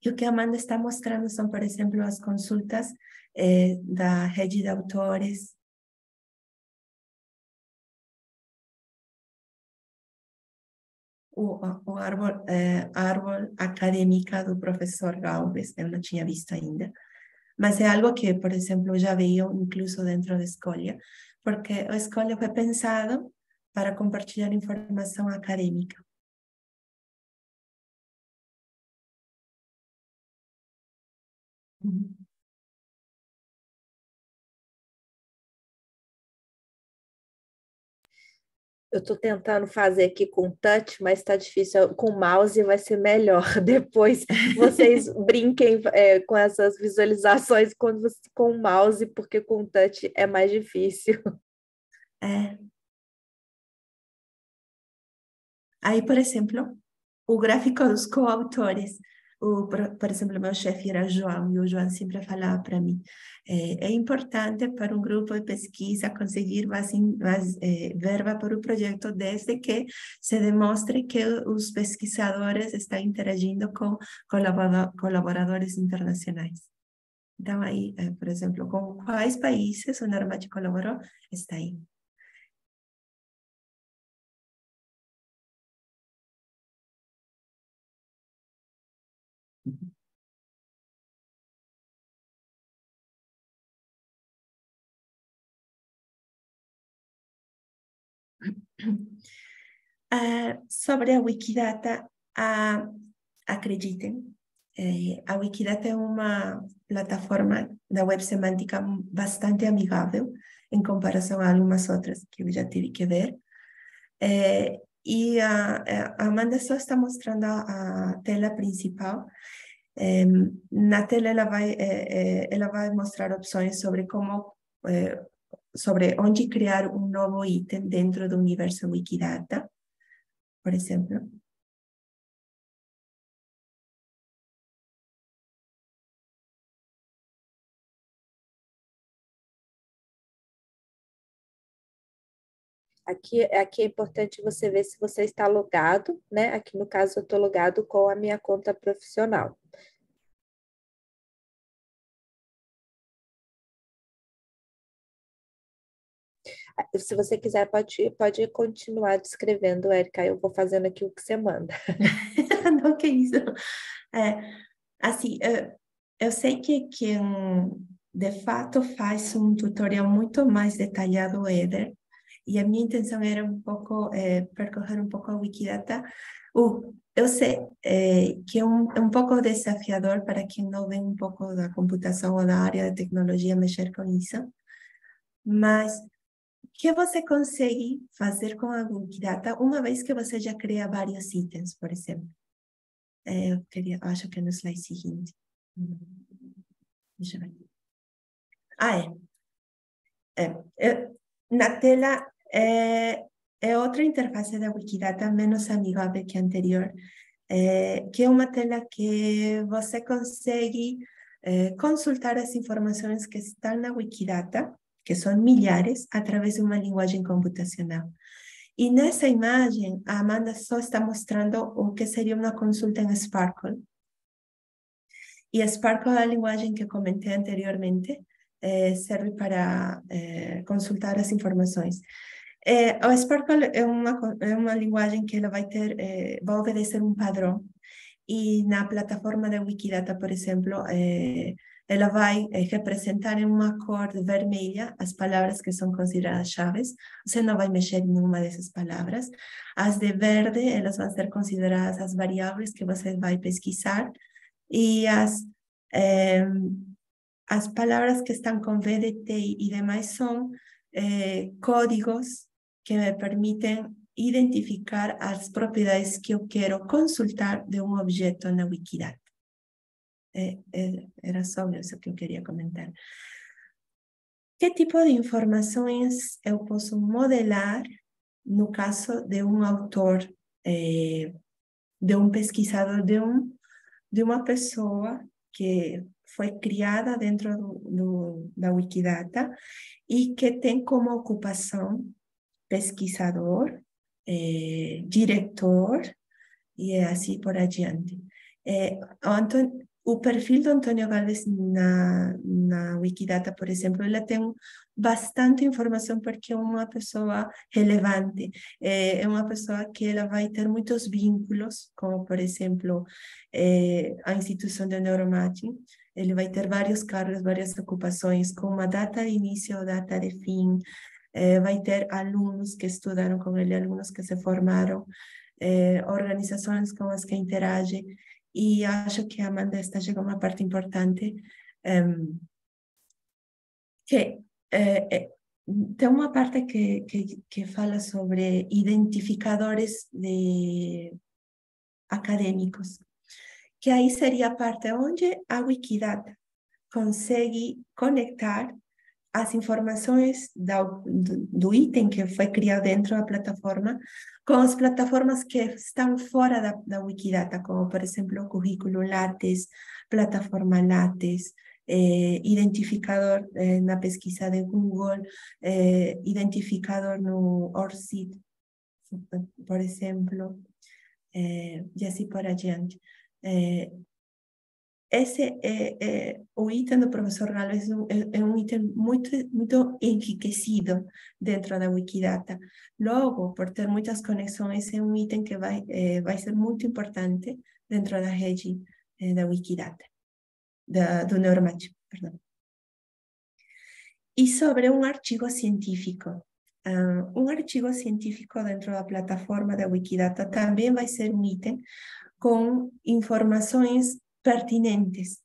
Y lo que Amanda está mostrando son, por ejemplo, las consultas eh, de la de autores o, o árvore, eh, árvore acadêmica do professor Galvez, eu não tinha visto ainda. Mas é algo que, por exemplo, já veio incluso dentro da escolha, porque a escolha foi pensado para compartilhar informação acadêmica. Uhum. Eu estou tentando fazer aqui com touch, mas está difícil. Com mouse vai ser melhor. Depois vocês brinquem é, com essas visualizações quando você, com o mouse, porque com touch é mais difícil. É. Aí, por exemplo, o gráfico dos coautores. O, por, por, exemplo, meu chefe era João, e o João sempre falava para mim: é, é, importante para um grupo de pesquisa conseguir mais, mais é, verba para o projeto, desde que se demonstre que os pesquisadores estão interagindo com colaboradores internacionais. Então, aí, eh, por exemplo, com quais países o Narmati colaborou, está aí. Ah, sobre a Wikidata, ah, acreditem, eh, a Wikidata é uma plataforma da web semântica bastante amigável em comparação a algumas outras que eu já tive que ver. Eh, e a, Amanda só está mostrando a, tela principal. na tela ela vai, eh, ela vai mostrar opções sobre como sobre onde criar um novo item dentro do universo Wikidata, por exemplo. Aqui, aqui é importante você ver se você está logado, né? Aqui no caso eu estou logado com a minha conta profissional. Se você quiser, pode, pode continuar descrevendo, Érica, eu vou fazendo aqui o que você manda. Não, que isso. É, assim, eu, eu sei que, quem de fato faz um tutorial muito mais detalhado, Eder, e a minha intenção era um pouco, é, percorrer um pouco a Wikidata. Uh, eu sei é, que é um, é um pouco desafiador para quem não vem um pouco da computação ou da área de tecnologia mexer com isso, mas ¿Qué você consegue fazer com a Wikidata una vez que você já cria varios itens, por ejemplo? acho que no slide seguinte. Deixa ver. Ah, é. na tela es é outra interface Wikidata menos amigable que a anterior, eh, que é uma tela que você consegue eh, consultar las informaciones que están na Wikidata que são milhares, através de uma linguagem computacional. E nessa imagem, a Amanda só está mostrando o que seria uma consulta em Sparkle. E Sparkle é a linguagem que comentei anteriormente, eh, serve para eh, consultar as informações. Eh, o Sparkle é uma, é uma linguagem que ela vai ter, eh, vai obedecer um padrão. E na plataforma da Wikidata, por exemplo, eh, ela vai eh, representar em uma cor vermelha as palavras que são consideradas chaves. Você não vai mexer em nenhuma dessas palavras. As de verde, elas vão ser consideradas as variáveis que você vai pesquisar. E as, ehm, as palavras que estão com VDT e demais são eh, códigos que me permitem identificar as propriedades que eu quero consultar de um objeto na Wikidata. É, é, era só isso que eu queria comentar. Que tipo de informações eu posso modelar no caso de um autor, é, de um pesquisador, de, um, de uma pessoa que foi criada dentro do, do, da Wikidata e que tem como ocupação pesquisador, diretor e assim por adiante. É, o perfil do Antônio Gales na, na Wikidata, por exemplo, ele tem bastante informação porque é uma pessoa relevante, eh, é, uma pessoa que ela vai ter muitos vínculos, como, por exemplo, é, a instituição de neuromarketing, ele vai ter vários cargos, várias ocupações, com uma data de início, data de fim, é, vai ter alunos que estudaram com ele, alunos que se formaram, é, organizações com as que interage, Y acho que Amanda está llegando a una parte importante, em, que tiene eh, eh, una parte que, que, que fala sobre identificadores de académicos que ahí sería parte donde a Wikidata consegue conectar as informaciones del ítem que fue criado dentro de la plataforma con las plataformas que están fuera de Wikidata, como, por ejemplo Curriculum currículo plataforma Lattes, eh, identificador en eh, la pesquisa de Google, eh, identificador no ORCID, por ejemplo, y e así por adiante. esse é, eh, é, eh, o item do professor Galvez é, é, um item muito muito enriquecido dentro da Wikidata. Logo, por ter muitas conexões, é um item que vai é, eh, vai ser muito importante dentro da rede da Wikidata, da, do Neuromatch, perdão. E sobre um artigo científico. Ah, um artigo científico dentro da plataforma da Wikidata também vai ser um item com informações pertinentes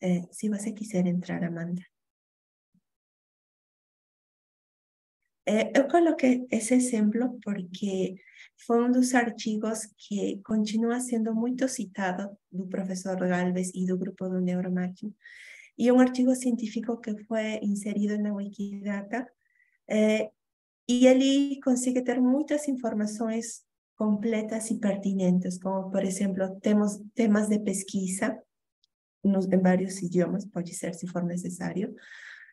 eh, si vas a entrar, Amanda. Eh, yo coloqué ese ejemplo porque fue uno de los archivos que continúa siendo muy citado del profesor Galvez y del grupo de Neuromarketing, y un artículo científico que fue inserido en la Wikidata, eh, y allí consigue tener muchas informaciones completas y pertinentes, como por ejemplo temas, temas de pesquisa en varios idiomas, puede ser si for necesario,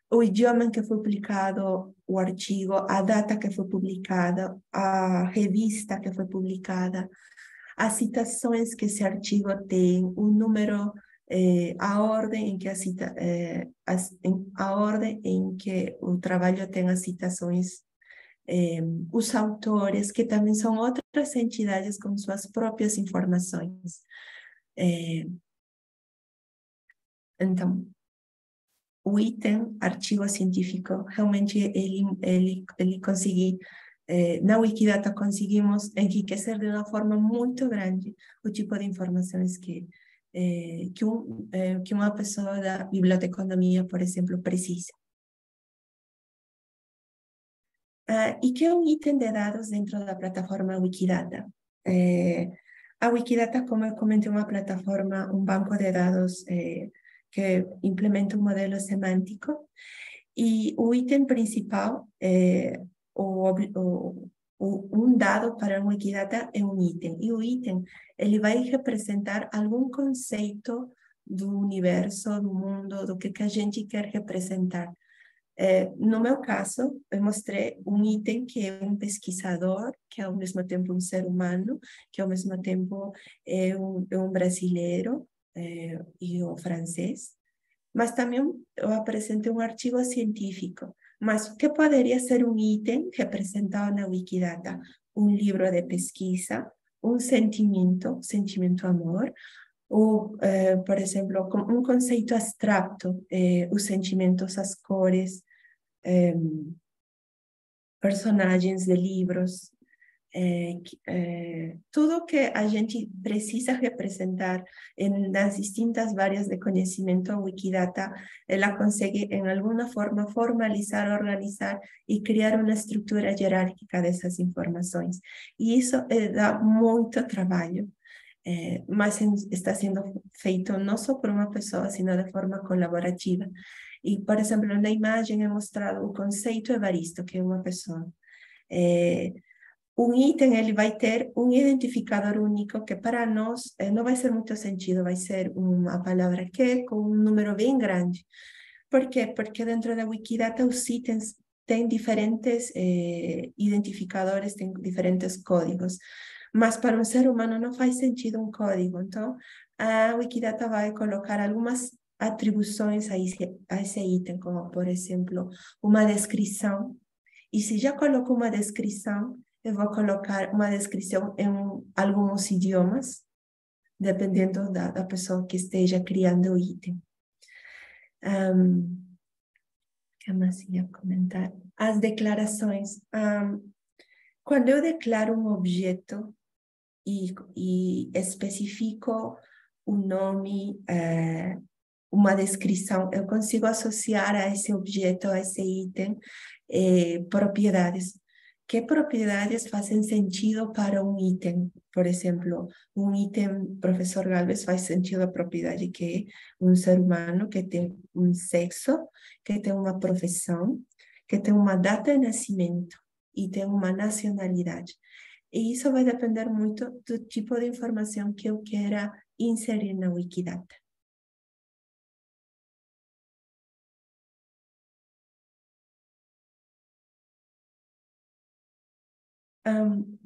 o idioma en que fue publicado o archivo, a data que fue publicada, a revista que fue publicada, las citaciones que ese archivo tiene, un número, eh, a orden en que a trabajo eh, a orden en que eh, os autores, que também são outras entidades com suas próprias informações. Eh, então, o item artigo científico, realmente ele, ele, ele consegui, eh, na Wikidata conseguimos enriquecer de uma forma muito grande o tipo de informações que, eh, que, um, eh, que uma pessoa da biblioteconomia, por exemplo, precisa. Ah, ¿Y qué es un ítem de datos dentro de la plataforma Wikidata? Eh, a Wikidata, como comenté, una plataforma, un banco de datos eh, que implementa un modelo semántico. Y un ítem principal, eh, o, o, dado para Wikidata es un ítem. Y el item va a representar algún concepto del universo, del mundo, de que, que a gente quer representar. É, no meu caso, eu mostrei um item que é um pesquisador, que é ao mesmo tempo um ser humano, que ao mesmo tempo é um, é um brasileiro é, e o um francês, mas também eu apresentei um artigo científico. Mas o que poderia ser um item representado na Wikidata? Um livro de pesquisa, um sentimento, sentimento amor, O, eh, por ejemplo, un conceito abstracto, eh, los sentimientos, as cores, eh, personagens de libros. Eh, eh, todo eh, que a gente precisa representar en las distintas varias de conocimiento Wikidata la consigue en alguna forma, formalizar, organizar y crear una estructura jerárquica de esas informaciones. Y eso da mucho trabajo. Eh, más está siendo feito no solo por una persona sino de forma colaborativa. y por ejemplo en la imagen he mostrado el conceito Evaristo, que una persona pessoa. Eh, un ítem, item va a tener un identificador único que para nosotros eh, no va a ser mucho sentido, va a ser una palabra que con un número bien grande. Por qué? Porque dentro de Wikidata los itens tienen diferentes identificadores, tienen diferentes códigos. mas para um ser humano não faz sentido um código. Então, a Wikidata vai colocar algumas atribuições a esse, a esse item, como, por exemplo, uma descrição. E se já coloco uma descrição, eu vou colocar uma descrição em alguns idiomas, dependendo da, da pessoa que esteja criando o item. Um, que mais ia comentar? As declarações. Um, quando eu declaro um objeto, e, e especifico o um nome, eh, é, uma descrição, eu consigo associar a esse objeto, a esse item, é, eh, propriedades. Que propriedades fazem sentido para um item? Por exemplo, um item, professor Galvez, faz sentido a propriedade que é um ser humano que tem um sexo, que tem uma profissão, que tem uma data de nascimento e tem uma nacionalidade. E isso vai depender muito do tipo de informação que eu queira inserir na Wikidata. Um,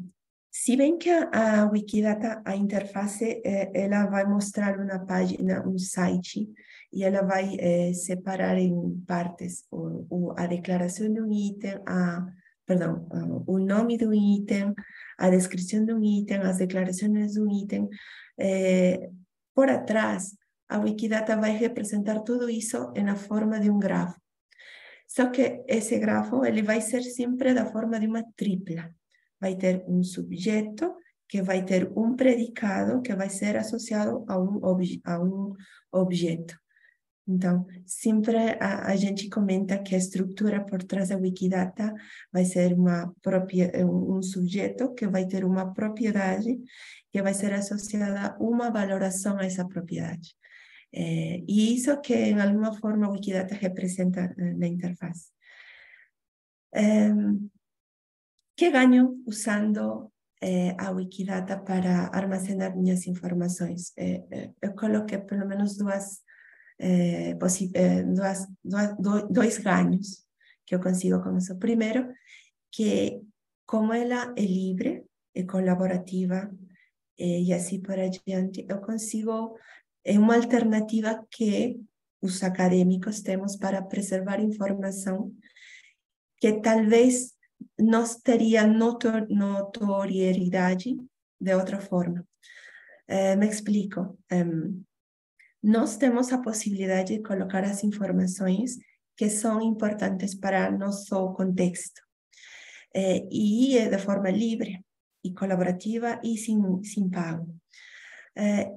se bem que a, a Wikidata, a interface, é, ela vai mostrar uma página, um site, e ela vai é, separar em partes o, o, a declaração de um item, a, perdão, o nome do item, a descripción de un ítem, las declaraciones de un ítem. Eh, por atrás, a Wikidata a representar todo eso en la forma de un grafo. Só que ese grafo él va a ser siempre la forma de una tripla. Va a tener un sujeto, que va a tener un predicado, que va ser asociado a un asociado a un objeto. Então, sempre a, a, gente comenta que a estrutura por trás da Wikidata vai ser uma própria, um, sujeito que vai ter uma propriedade que vai ser associada uma valoração a essa propriedade. É, e isso que, em alguma forma, a Wikidata representa eh, na interface. É, que ganho usando é, a Wikidata para armazenar minhas informações? É, é, eu coloquei pelo menos duas Eh, eh, dos, dos, dos que yo consigo con eso primero que como ella es libre y colaborativa eh, y así por adelante, yo consigo es eh, una alternativa que los académicos tenemos para preservar información que tal vez no notor notoriedad de otra forma. me explico. Em, nós temos a possibilidade de colocar as informações que são importantes para nosso contexto, e eh, eh, de forma livre eh, e colaborativa e sem, sem pago.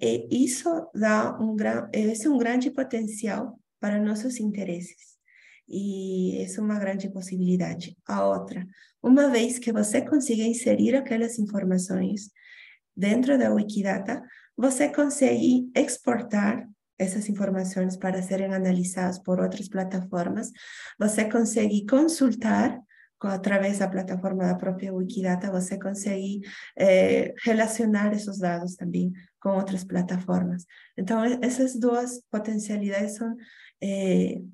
e isso dá um, gran, é um grande potencial para nossos interesses. E é uma grande possibilidade. A outra, uma vez que você consiga inserir aquelas informações dentro da Wikidata, você consegue exportar esas informaciones para ser analizadas por otras plataformas, você consegue consultar a través de la plataforma la propia Wikidata, você consegue eh, relacionar esos datos también con otras plataformas. Entonces, esas dos potencialidades son eh,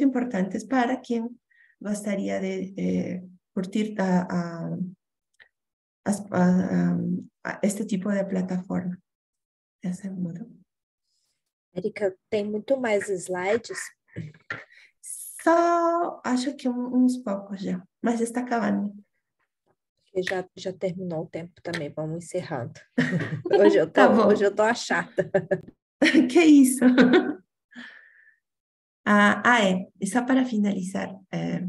importantes para quien gustaría de eh, curtir a, a, este tipo de plataforma. Érica, tem muito mais slides? Só acho que um, uns poucos já, mas está acabando. já, já terminou o tempo também, vamos encerrando. Hoje eu tô, tá hoje eu tô achada. que isso? ah, ah, é, e só para finalizar, é,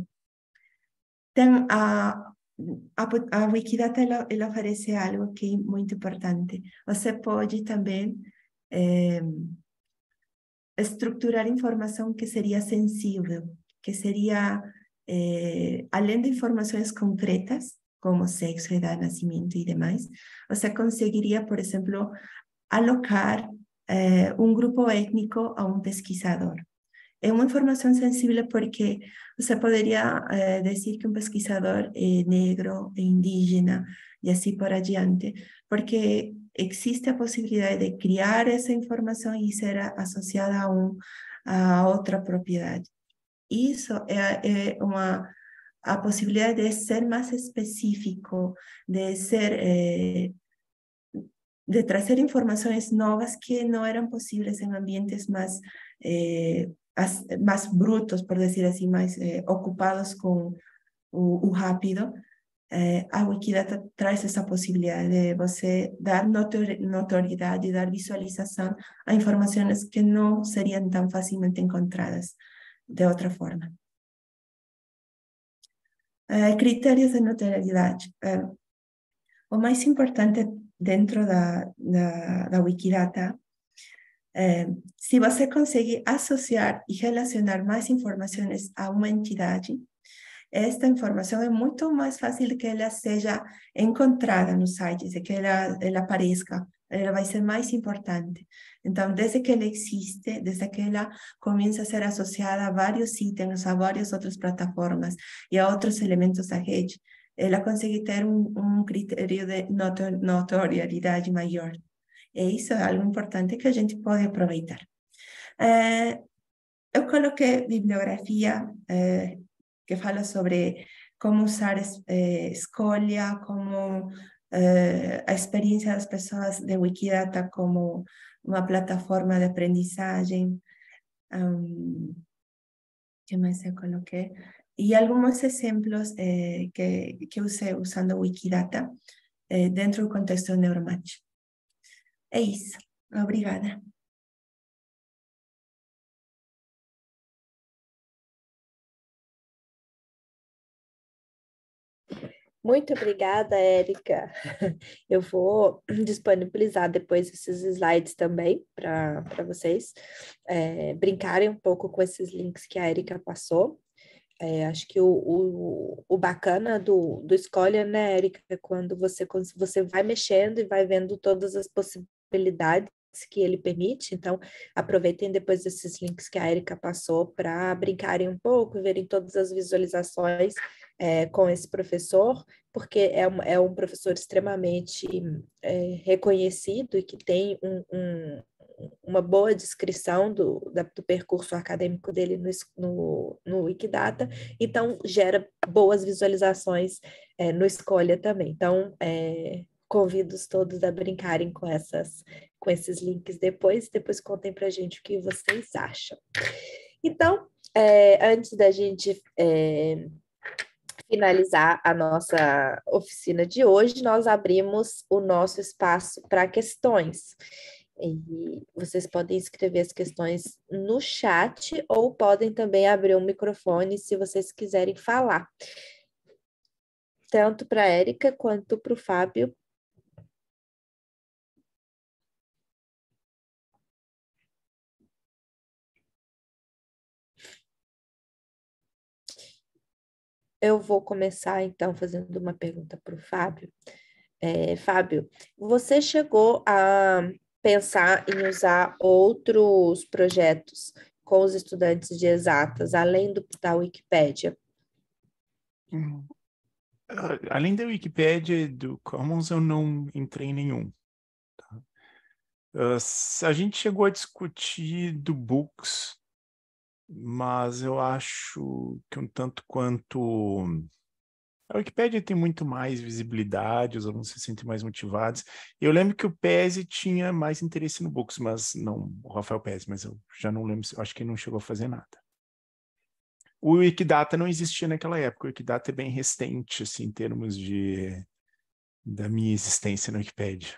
tem a, a, a Wikidata ela, ela oferece algo que é muito importante. Você pode também é, estructurar información que sería sensible, que sería, eh, além de informaciones concretas, como sexo, edad, nacimiento y demás, o sea, conseguiría, por ejemplo, alocar eh, un grupo étnico a un pesquisador. Es una información sensible porque se podría decir eh, decir que un pesquisador es eh, negro, e indígena y así por adelante, porque existe la posibilidad de crear esa información y ser asociada a, a otra propiedad. eso es eh, una eh, una a de ser más específico, de ser eh, de trazer informaciones nuevas que no eran posibles en ambientes más, más brutos, por decir así, más ocupados con un rápido, eh, a Wikidata trae esa posibilidad de você dar notoriedad y dar visualización a informaciones que no serían tan fácilmente encontradas de otra forma. Eh, criterios de notoriedad. Eh, o más importante dentro de la Wikidata eh, si se você conseguir asociar y relacionar más informaciones a una entidad, esta informação é muito mais fácil que ela seja encontrada nos sites, que ela, ela apareça, ela eh, vai ser mais importante. Então, desde que ela existe, desde que ela começa a ser associada a vários itens, a várias outras plataformas eh, e a outros elementos da rede, ela consegue ter um, um critério de notoriedade maior. E isso é algo importante que a gente pode aproveitar. É, eh, eu coloquei bibliografia é, que habla sobre cómo usar eh, cómo eh, la experiencia de las personas de Wikidata como una plataforma de aprendizaje. Um, que más se y eh, que, que usando Wikidata eh, dentro del contexto de neuromatch. É Obrigada. Muito obrigada, Érica. Eu vou disponibilizar depois esses slides também para vocês é, brincarem um pouco com esses links que a Érica passou. É, acho que o, o, o, bacana do, do Escolha, né, Érica, é quando você, quando você vai mexendo e vai vendo todas as possibilidades que ele permite. Então, aproveitem depois esses links que a Erika passou para brincarem um pouco, verem todas as visualizações é, com esse professor, porque é um, é um professor extremamente é, reconhecido e que tem um, um, uma boa descrição do, da, do percurso acadêmico dele no, no, no, Wikidata, então gera boas visualizações eh, no Escolha também. Então, convido-os todos a brincarem com essas com esses links depois, depois contem para gente o que vocês acham. Então, é, antes da gente é, finalizar a nossa oficina de hoje, nós abrimos o nosso espaço para questões. E vocês podem escrever as questões no chat ou podem também abrir o um microfone se vocês quiserem falar. Tanto para a Érica quanto para o Fábio eu vou começar então fazendo uma pergunta para o Fábio. É, Fábio, você chegou a pensar em usar outros projetos com os estudantes de exatas, além do, da Wikipédia? Ah, além da Wikipédia e do Commons, eu não entrei em nenhum. Uh, a gente chegou a discutir do Books, mas eu acho que um tanto quanto. A Wikipédia tem muito mais visibilidade, os alunos se sentem mais motivados. Eu lembro que o Pese tinha mais interesse no Books, mas não, o Rafael Pese, mas eu já não lembro, acho que ele não chegou a fazer nada. O Wikidata não existia naquela época, o Wikidata é bem restante, assim, em termos de da minha existência na Wikipédia.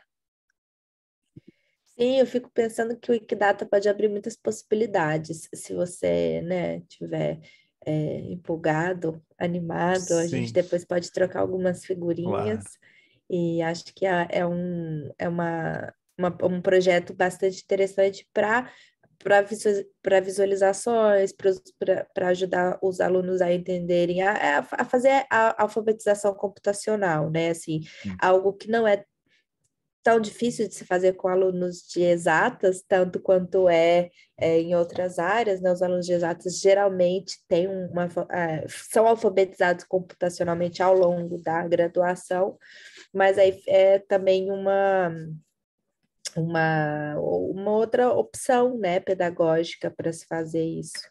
Sim, eu fico pensando que o Wikidata pode abrir muitas possibilidades se você, né, tiver é, empolgado, animado. Sim. A gente depois pode trocar algumas figurinhas. E acho que é, é, um, é uma, uma um projeto bastante interessante para para visualizações, para ajudar os alunos a entenderem, a, a fazer a alfabetização computacional, né? Assim, hum. algo que não é tão difícil de se fazer com alunos de exatas, tanto quanto é, é em outras áreas, né? Os alunos de exatas geralmente têm uma, é, são alfabetizados computacionalmente ao longo da graduação, mas aí é também uma uma, uma outra opção né, pedagógica para se fazer isso.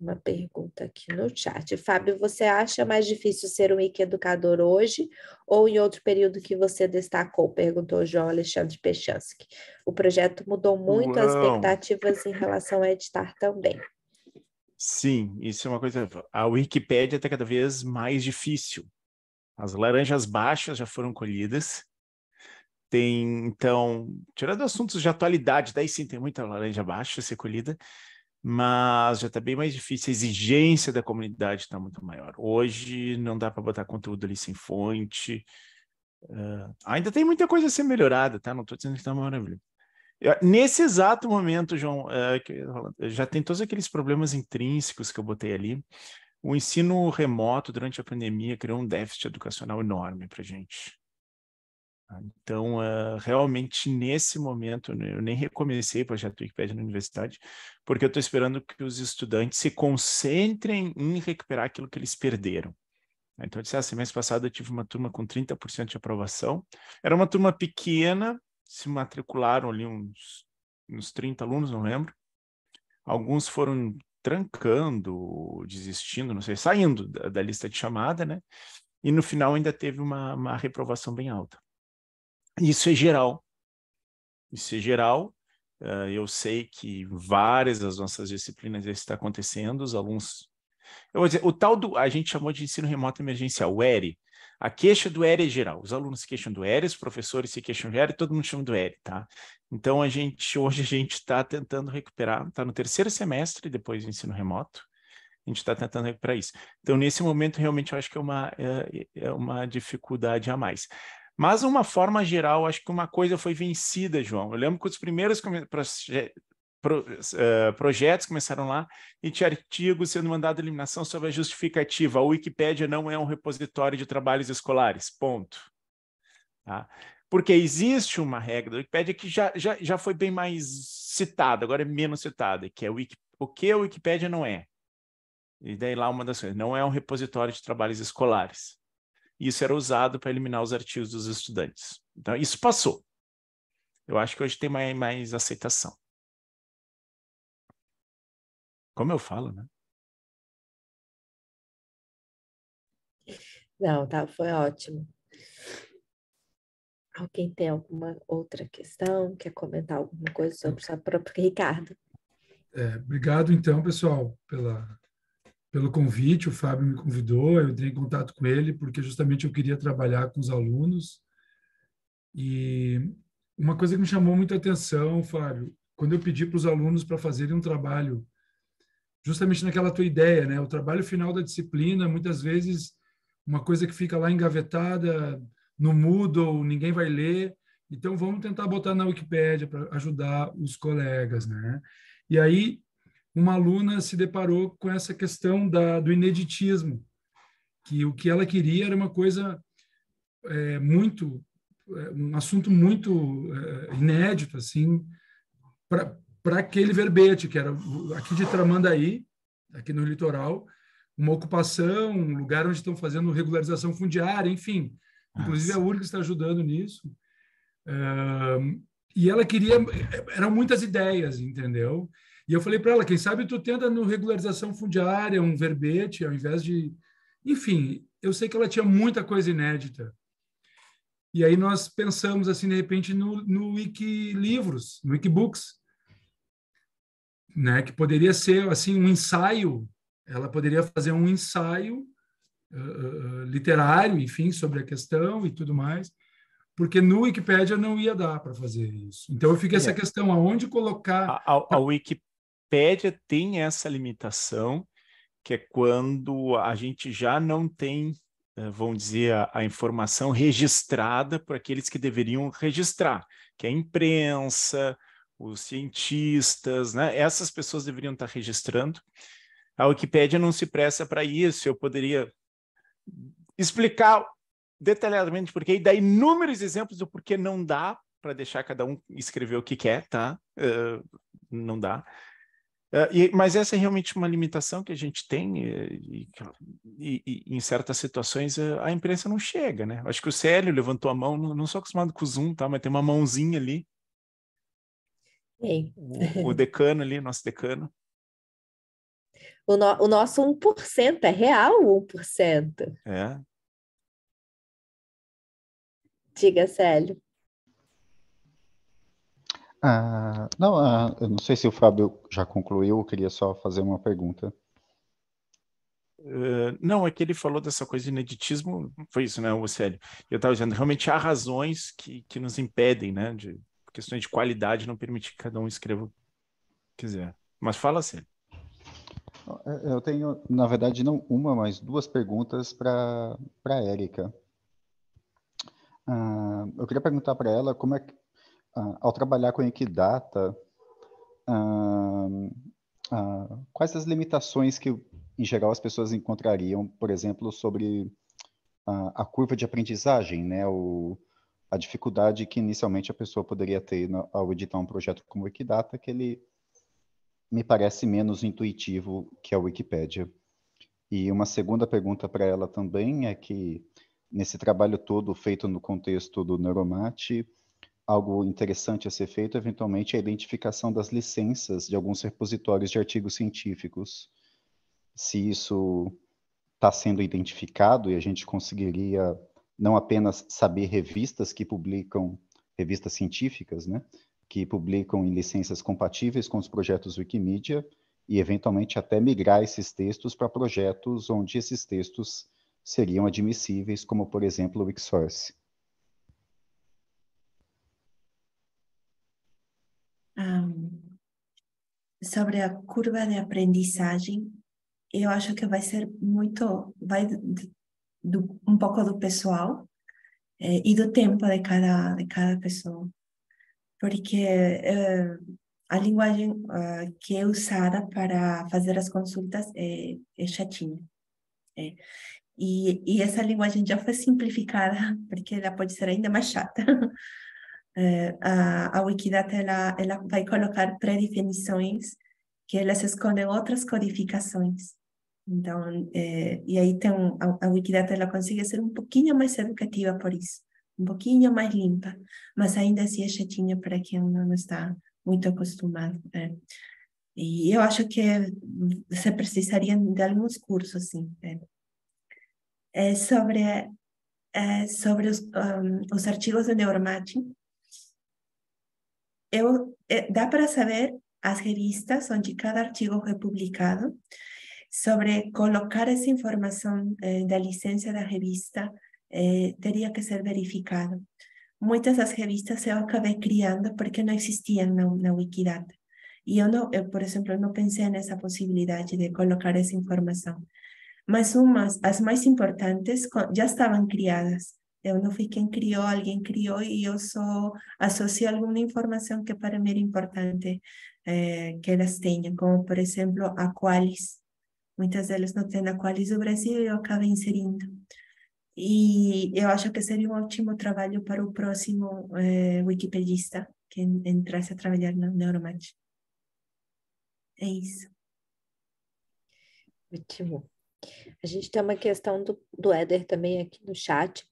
uma pergunta aqui no chat. Fábio, você acha mais difícil ser um IC educador hoje ou em outro período que você destacou? Perguntou João Alexandre Pechansky. O projeto mudou muito Não. as expectativas em relação a editar também. Sim, isso é uma coisa. A Wikipédia está cada vez mais difícil. As laranjas baixas já foram colhidas. Tem, então, tirando assuntos de atualidade, daí sim tem muita laranja baixa a ser colhida mas já está bem mais difícil. A exigência da comunidade está muito maior. Hoje não dá para botar conteúdo ali sem fonte. Uh, ainda tem muita coisa a ser melhorada, tá? Não estou dizendo que está maravilhoso. nesse exato momento, João, é, já tem todos aqueles problemas intrínsecos que eu botei ali. O ensino remoto durante a pandemia criou um déficit educacional enorme para gente. Ah, então, uh, realmente, nesse momento, né, eu nem recomecei o projeto Wikipédia na universidade, porque eu estou esperando que os estudantes se concentrem em recuperar aquilo que eles perderam. Então, eu disse, ah, semestre passado eu tive uma turma com 30% de aprovação. Era uma turma pequena, se matricularam ali uns, uns 30 alunos, não lembro. Alguns foram trancando, desistindo, não sei, saindo da, da lista de chamada, né? E no final ainda teve uma, uma reprovação bem alta. Isso é geral. Isso é geral. Uh, eu sei que várias das nossas disciplinas isso está acontecendo, os alunos. Eu vou dizer, o tal do. A gente chamou de ensino remoto emergencial, o ERI. A queixa do ERI é geral. Os alunos se queixam do ERI, os professores se queixam do ERI, todo mundo chama do ERI, tá? Então, a gente, hoje a gente está tentando recuperar, está no terceiro semestre depois do ensino remoto, a gente está tentando recuperar isso. Então, nesse momento, realmente, eu acho que é uma, é, é uma dificuldade a mais. Mas uma forma geral, acho que uma coisa foi vencida, João. Eu lembro que os primeiros Pro, uh, projetos começaram lá e tinha artigos sendo mandado eliminação sobre a justificativa. A Wikipédia não é um repositório de trabalhos escolares, ponto. Tá? Porque existe uma regra da Wikipédia que já, já, já foi bem mais citada, agora é menos citada, que é o, Wiki, o que a Wikipédia não é. E daí lá uma das coisas, não é um repositório de trabalhos escolares e isso era usado para eliminar os artigos dos estudantes. Então, isso passou. Eu acho que hoje tem mais, mais aceitação. Como eu falo, né? Não, tá, foi ótimo. Alguém tem alguma outra questão? Quer comentar alguma coisa sobre o própria Ricardo? É, obrigado, então, pessoal, pela pelo convite, o Fábio me convidou, eu entrei em contato com ele porque justamente eu queria trabalhar com os alunos. E uma coisa que me chamou muita atenção, Fábio, quando eu pedi para os alunos para fazerem um trabalho justamente naquela tua ideia, né? O trabalho final da disciplina, muitas vezes uma coisa que fica lá engavetada no Moodle, ninguém vai ler. Então vamos tentar botar na Wikipédia para ajudar os colegas, né? E aí uma aluna se deparou com essa questão da, do ineditismo, que o que ela queria era uma coisa é, muito, é, um assunto muito é, inédito, assim, para aquele verbete, que era aqui de Tramandaí, aqui no litoral, uma ocupação, um lugar onde estão fazendo regularização fundiária, enfim. Inclusive a URGS está ajudando nisso. e ela queria, eram muitas ideias, entendeu? E eu falei para ela, quem sabe tu tenta no regularização fundiária, um verbete, ao invés de... Enfim, eu sei que ela tinha muita coisa inédita. E aí nós pensamos, assim, de repente, no, no Wikilivros, no Wikibooks, né? que poderia ser, assim, um ensaio. Ela poderia fazer um ensaio uh, literário, enfim, sobre a questão e tudo mais porque no Wikipedia não ia dar para fazer isso. Então eu fiquei é. essa questão, aonde colocar... A, a, a, Wiki, Wikipédia tem essa limitação, que é quando a gente já não tem, eh, vamos dizer, a, a informação registrada por aqueles que deveriam registrar, que é a imprensa, os cientistas, né? essas pessoas deveriam estar registrando. A Wikipédia não se presta para isso, eu poderia explicar detalhadamente porquê, e dar inúmeros exemplos do porquê não dá para deixar cada um escrever o que quer, tá? Uh, não dá. É, e, mas essa é realmente uma limitação que a gente tem, é, e, e, e em certas situações é, a, imprensa não chega, né? Acho que o Célio levantou a mão, não, não sou acostumado com o Zoom, tá? mas tem uma mãozinha ali. O, o, decano ali, nosso decano. O, no, o nosso 1% é real 1%. É. Diga, Célio. Ah, não, ah, eu não sei se o Fábio já concluiu, eu queria só fazer uma pergunta. Uh, não, é que ele falou dessa coisa de ineditismo, foi isso, né, o Célio? Eu estava dizendo, realmente há razões que, que nos impedem, né, de questões de qualidade, não permitir que cada um escreva o que quiser. Mas fala, Célio. Eu tenho, na verdade, não uma, mas duas perguntas para a Érica. Uh, eu queria perguntar para ela como é que ah, ao trabalhar com Equidata, uh, quais as limitações que, em geral, as pessoas encontrariam, por exemplo, sobre a curva de aprendizagem, né? O, a dificuldade que inicialmente a pessoa poderia ter no, ao editar um projeto como o Wikidata, que ele me parece menos intuitivo que a Wikipédia. E uma segunda pergunta para ela também é que, nesse trabalho todo feito no contexto do Neuromate, algo interessante a ser feito, eventualmente, é a identificação das licenças de alguns repositórios de artigos científicos. Se isso está sendo identificado e a gente conseguiria não apenas saber revistas que publicam, revistas científicas, né, que publicam em licenças compatíveis com os projetos Wikimedia, e eventualmente até migrar esses textos para projetos onde esses textos seriam admissíveis, como por exemplo o Wixsource. um, sobre a curva de aprendizagem, eu acho que vai ser muito, vai do, um pouco do pessoal eh, e do tempo de cada, de cada pessoa. Porque eh, a linguagem uh, que é usada para fazer as consultas é, é chatinha. É. E, e, essa linguagem já foi simplificada, porque ela pode ser ainda mais chata. Eh, a, a Wikidata ela, ela vai colocar pré-definições que elas escondem outras codificações. Então, é, e aí tem a, a Wikidata ela consegue ser um pouquinho mais educativa por isso, um pouquinho mais limpa, mas ainda assim é chatinha para quem não está muito acostumado. Né? E eu acho que você precisaria de alguns cursos, sim. Né? É sobre, é sobre os, um, os artigos de neuromatching, Eh, dá para saber as revistas donde cada archivo fue publicado, sobre colocar esa información eh, de licencia de la revista, eh, tenía que ser verificado. de las revistas eu criando porque no existían una Wikidata. Y yo, por ejemplo, no pensé en esa posibilidad de colocar esa información. Más umas, las más importantes, ya estaban criadas. Eu não fui quem criou, alguém criou e eu só associo alguma informação que para mim era importante eh, que elas tenham, como, por exemplo, a Qualis. Muitas delas não têm a Qualis do Brasil e eu acabei inserindo. E eu acho que seria um ótimo trabalho para o próximo eh, wikipedista que entrasse a trabalhar no Neuromante. É isso. Ótimo. A gente tem uma questão do, do Éder também aqui no chat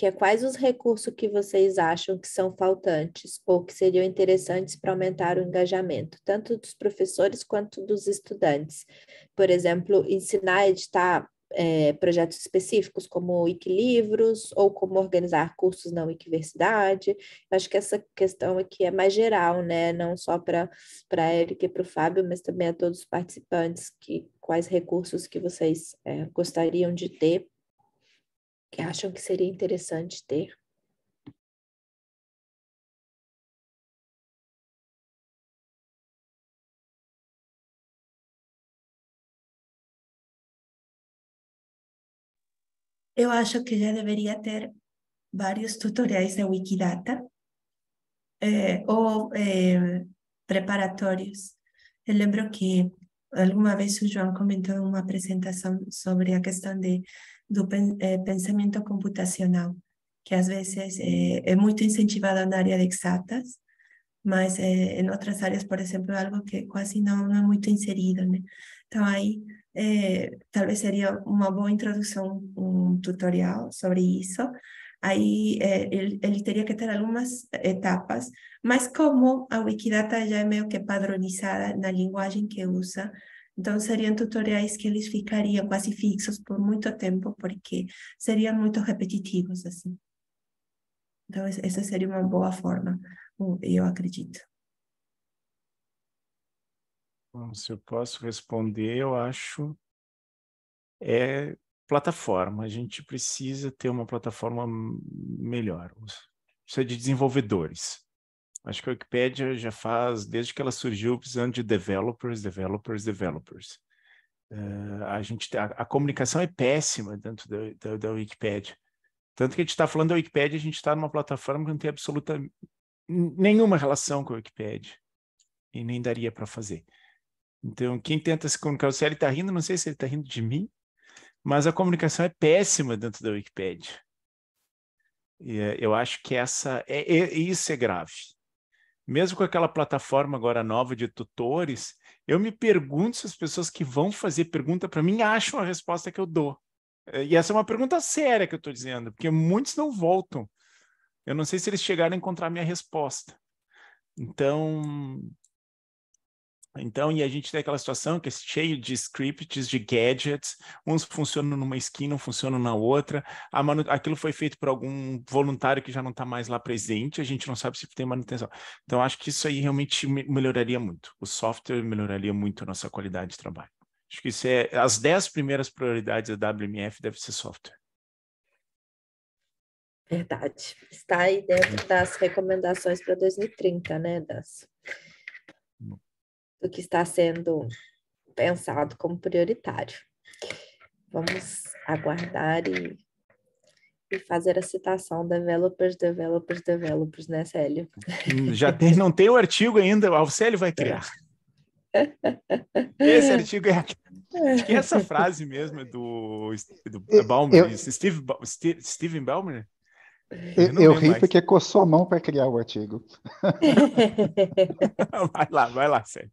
que é quais os recursos que vocês acham que são faltantes ou que seriam interessantes para aumentar o engajamento, tanto dos professores quanto dos estudantes. Por exemplo, ensinar a editar é, projetos específicos, como Wikilivros, ou como organizar cursos na Wikiversidade. Eu acho que essa questão aqui é mais geral, né? não só para a Erika e para o Fábio, mas também a todos os participantes, que quais recursos que vocês é, gostariam de ter que acham que seria interessante ter. Eu acho que já deveria ter vários tutoriais da Wikidata é, ou é, preparatórios. Eu lembro que alguma vez o João comentou uma apresentação sobre a questão de do eh, pensamento computacional, que às vezes é, é muito incentivado na área de exatas, mas é, em outras áreas, por exemplo, algo que quase não, não é muito inserido, né? Então, aí, é, talvez seria uma boa introdução, um tutorial sobre isso. Aí, é, ele, ele, teria que ter algumas etapas, mas como a Wikidata já é meio que padronizada na linguagem que usa, então, seriam tutoriais que eles ficariam quase fixos por muito tempo, porque seriam muito repetitivos, assim. Então, essa seria uma boa forma, eu acredito. Bom, se eu posso responder, eu acho é plataforma. A gente precisa ter uma plataforma melhor. Precisa é de desenvolvedores. Acho que a Wikipedia já faz, desde que ela surgiu, precisando de developers, developers, developers. Uh, a, gente, a, a, comunicação é péssima dentro da, da, da Wikipedia. Tanto que a gente está falando da Wikipedia, a gente está numa plataforma que não tem absoluta nenhuma relação com a Wikipedia. E nem daria para fazer. Então, quem tenta se comunicar, se ele está rindo, não sei se ele está rindo de mim, mas a comunicação é péssima dentro da Wikipedia. E eh, eu acho que essa é, é, isso é grave mesmo com aquela plataforma agora nova de tutores, eu me pergunto se as pessoas que vão fazer pergunta para mim acham a resposta que eu dou. Eh, e essa é uma pergunta séria que eu estou dizendo, porque muitos não voltam. Eu não sei se eles chegaram a encontrar a minha resposta. Então, então, e a gente tem aquela situação que é cheio de scripts, de gadgets, uns funcionam numa esquina, não funcionam na outra. Manu... Aquilo foi feito por algum voluntário que já não está mais lá presente, a gente não sabe se tem manutenção. Então, acho que isso aí realmente melhoraria muito. O software melhoraria muito a nossa qualidade de trabalho. Acho que isso é as 10 primeiras prioridades da WMF deve ser software. Verdade. Está aí dentro das recomendações para 2030, né, Das? Bom. Hum do que está sendo pensado como prioritário. Vamos aguardar e, e fazer a citação developers, developers, developers, né, Célio? Hum, já tem, não tem o artigo ainda, o Célio vai criar. Esse artigo é. Acho que é essa frase mesmo é do, do Balmer, eu, Steve, Steve, Steven Balmer? Eu, eu ri mais. porque coçou a mão para criar o artigo. vai lá, vai lá, Célio.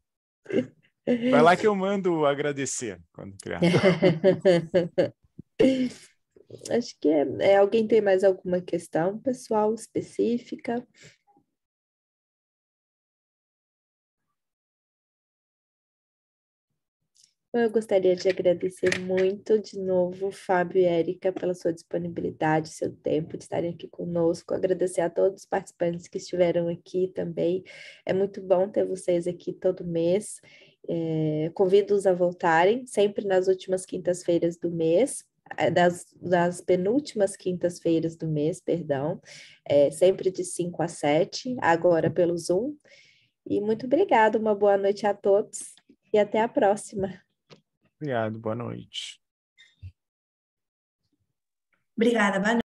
Vai lá que eu mando agradecer quando criar. Acho que é, é, alguém tem mais alguma questão pessoal específica? Eu gostaria de agradecer muito de novo, Fábio e Érica, pela sua disponibilidade, seu tempo de estarem aqui conosco. Agradecer a todos os participantes que estiveram aqui também. É muito bom ter vocês aqui todo mês. É, Convido-os a voltarem, sempre nas últimas quintas-feiras do mês, é, das, das, penúltimas quintas-feiras do mês, perdão, é, sempre de 5 a 7, agora pelo Zoom. E muito obrigada, uma boa noite a todos e até a próxima. Obrigado, boa noite. Obrigada, boa noite.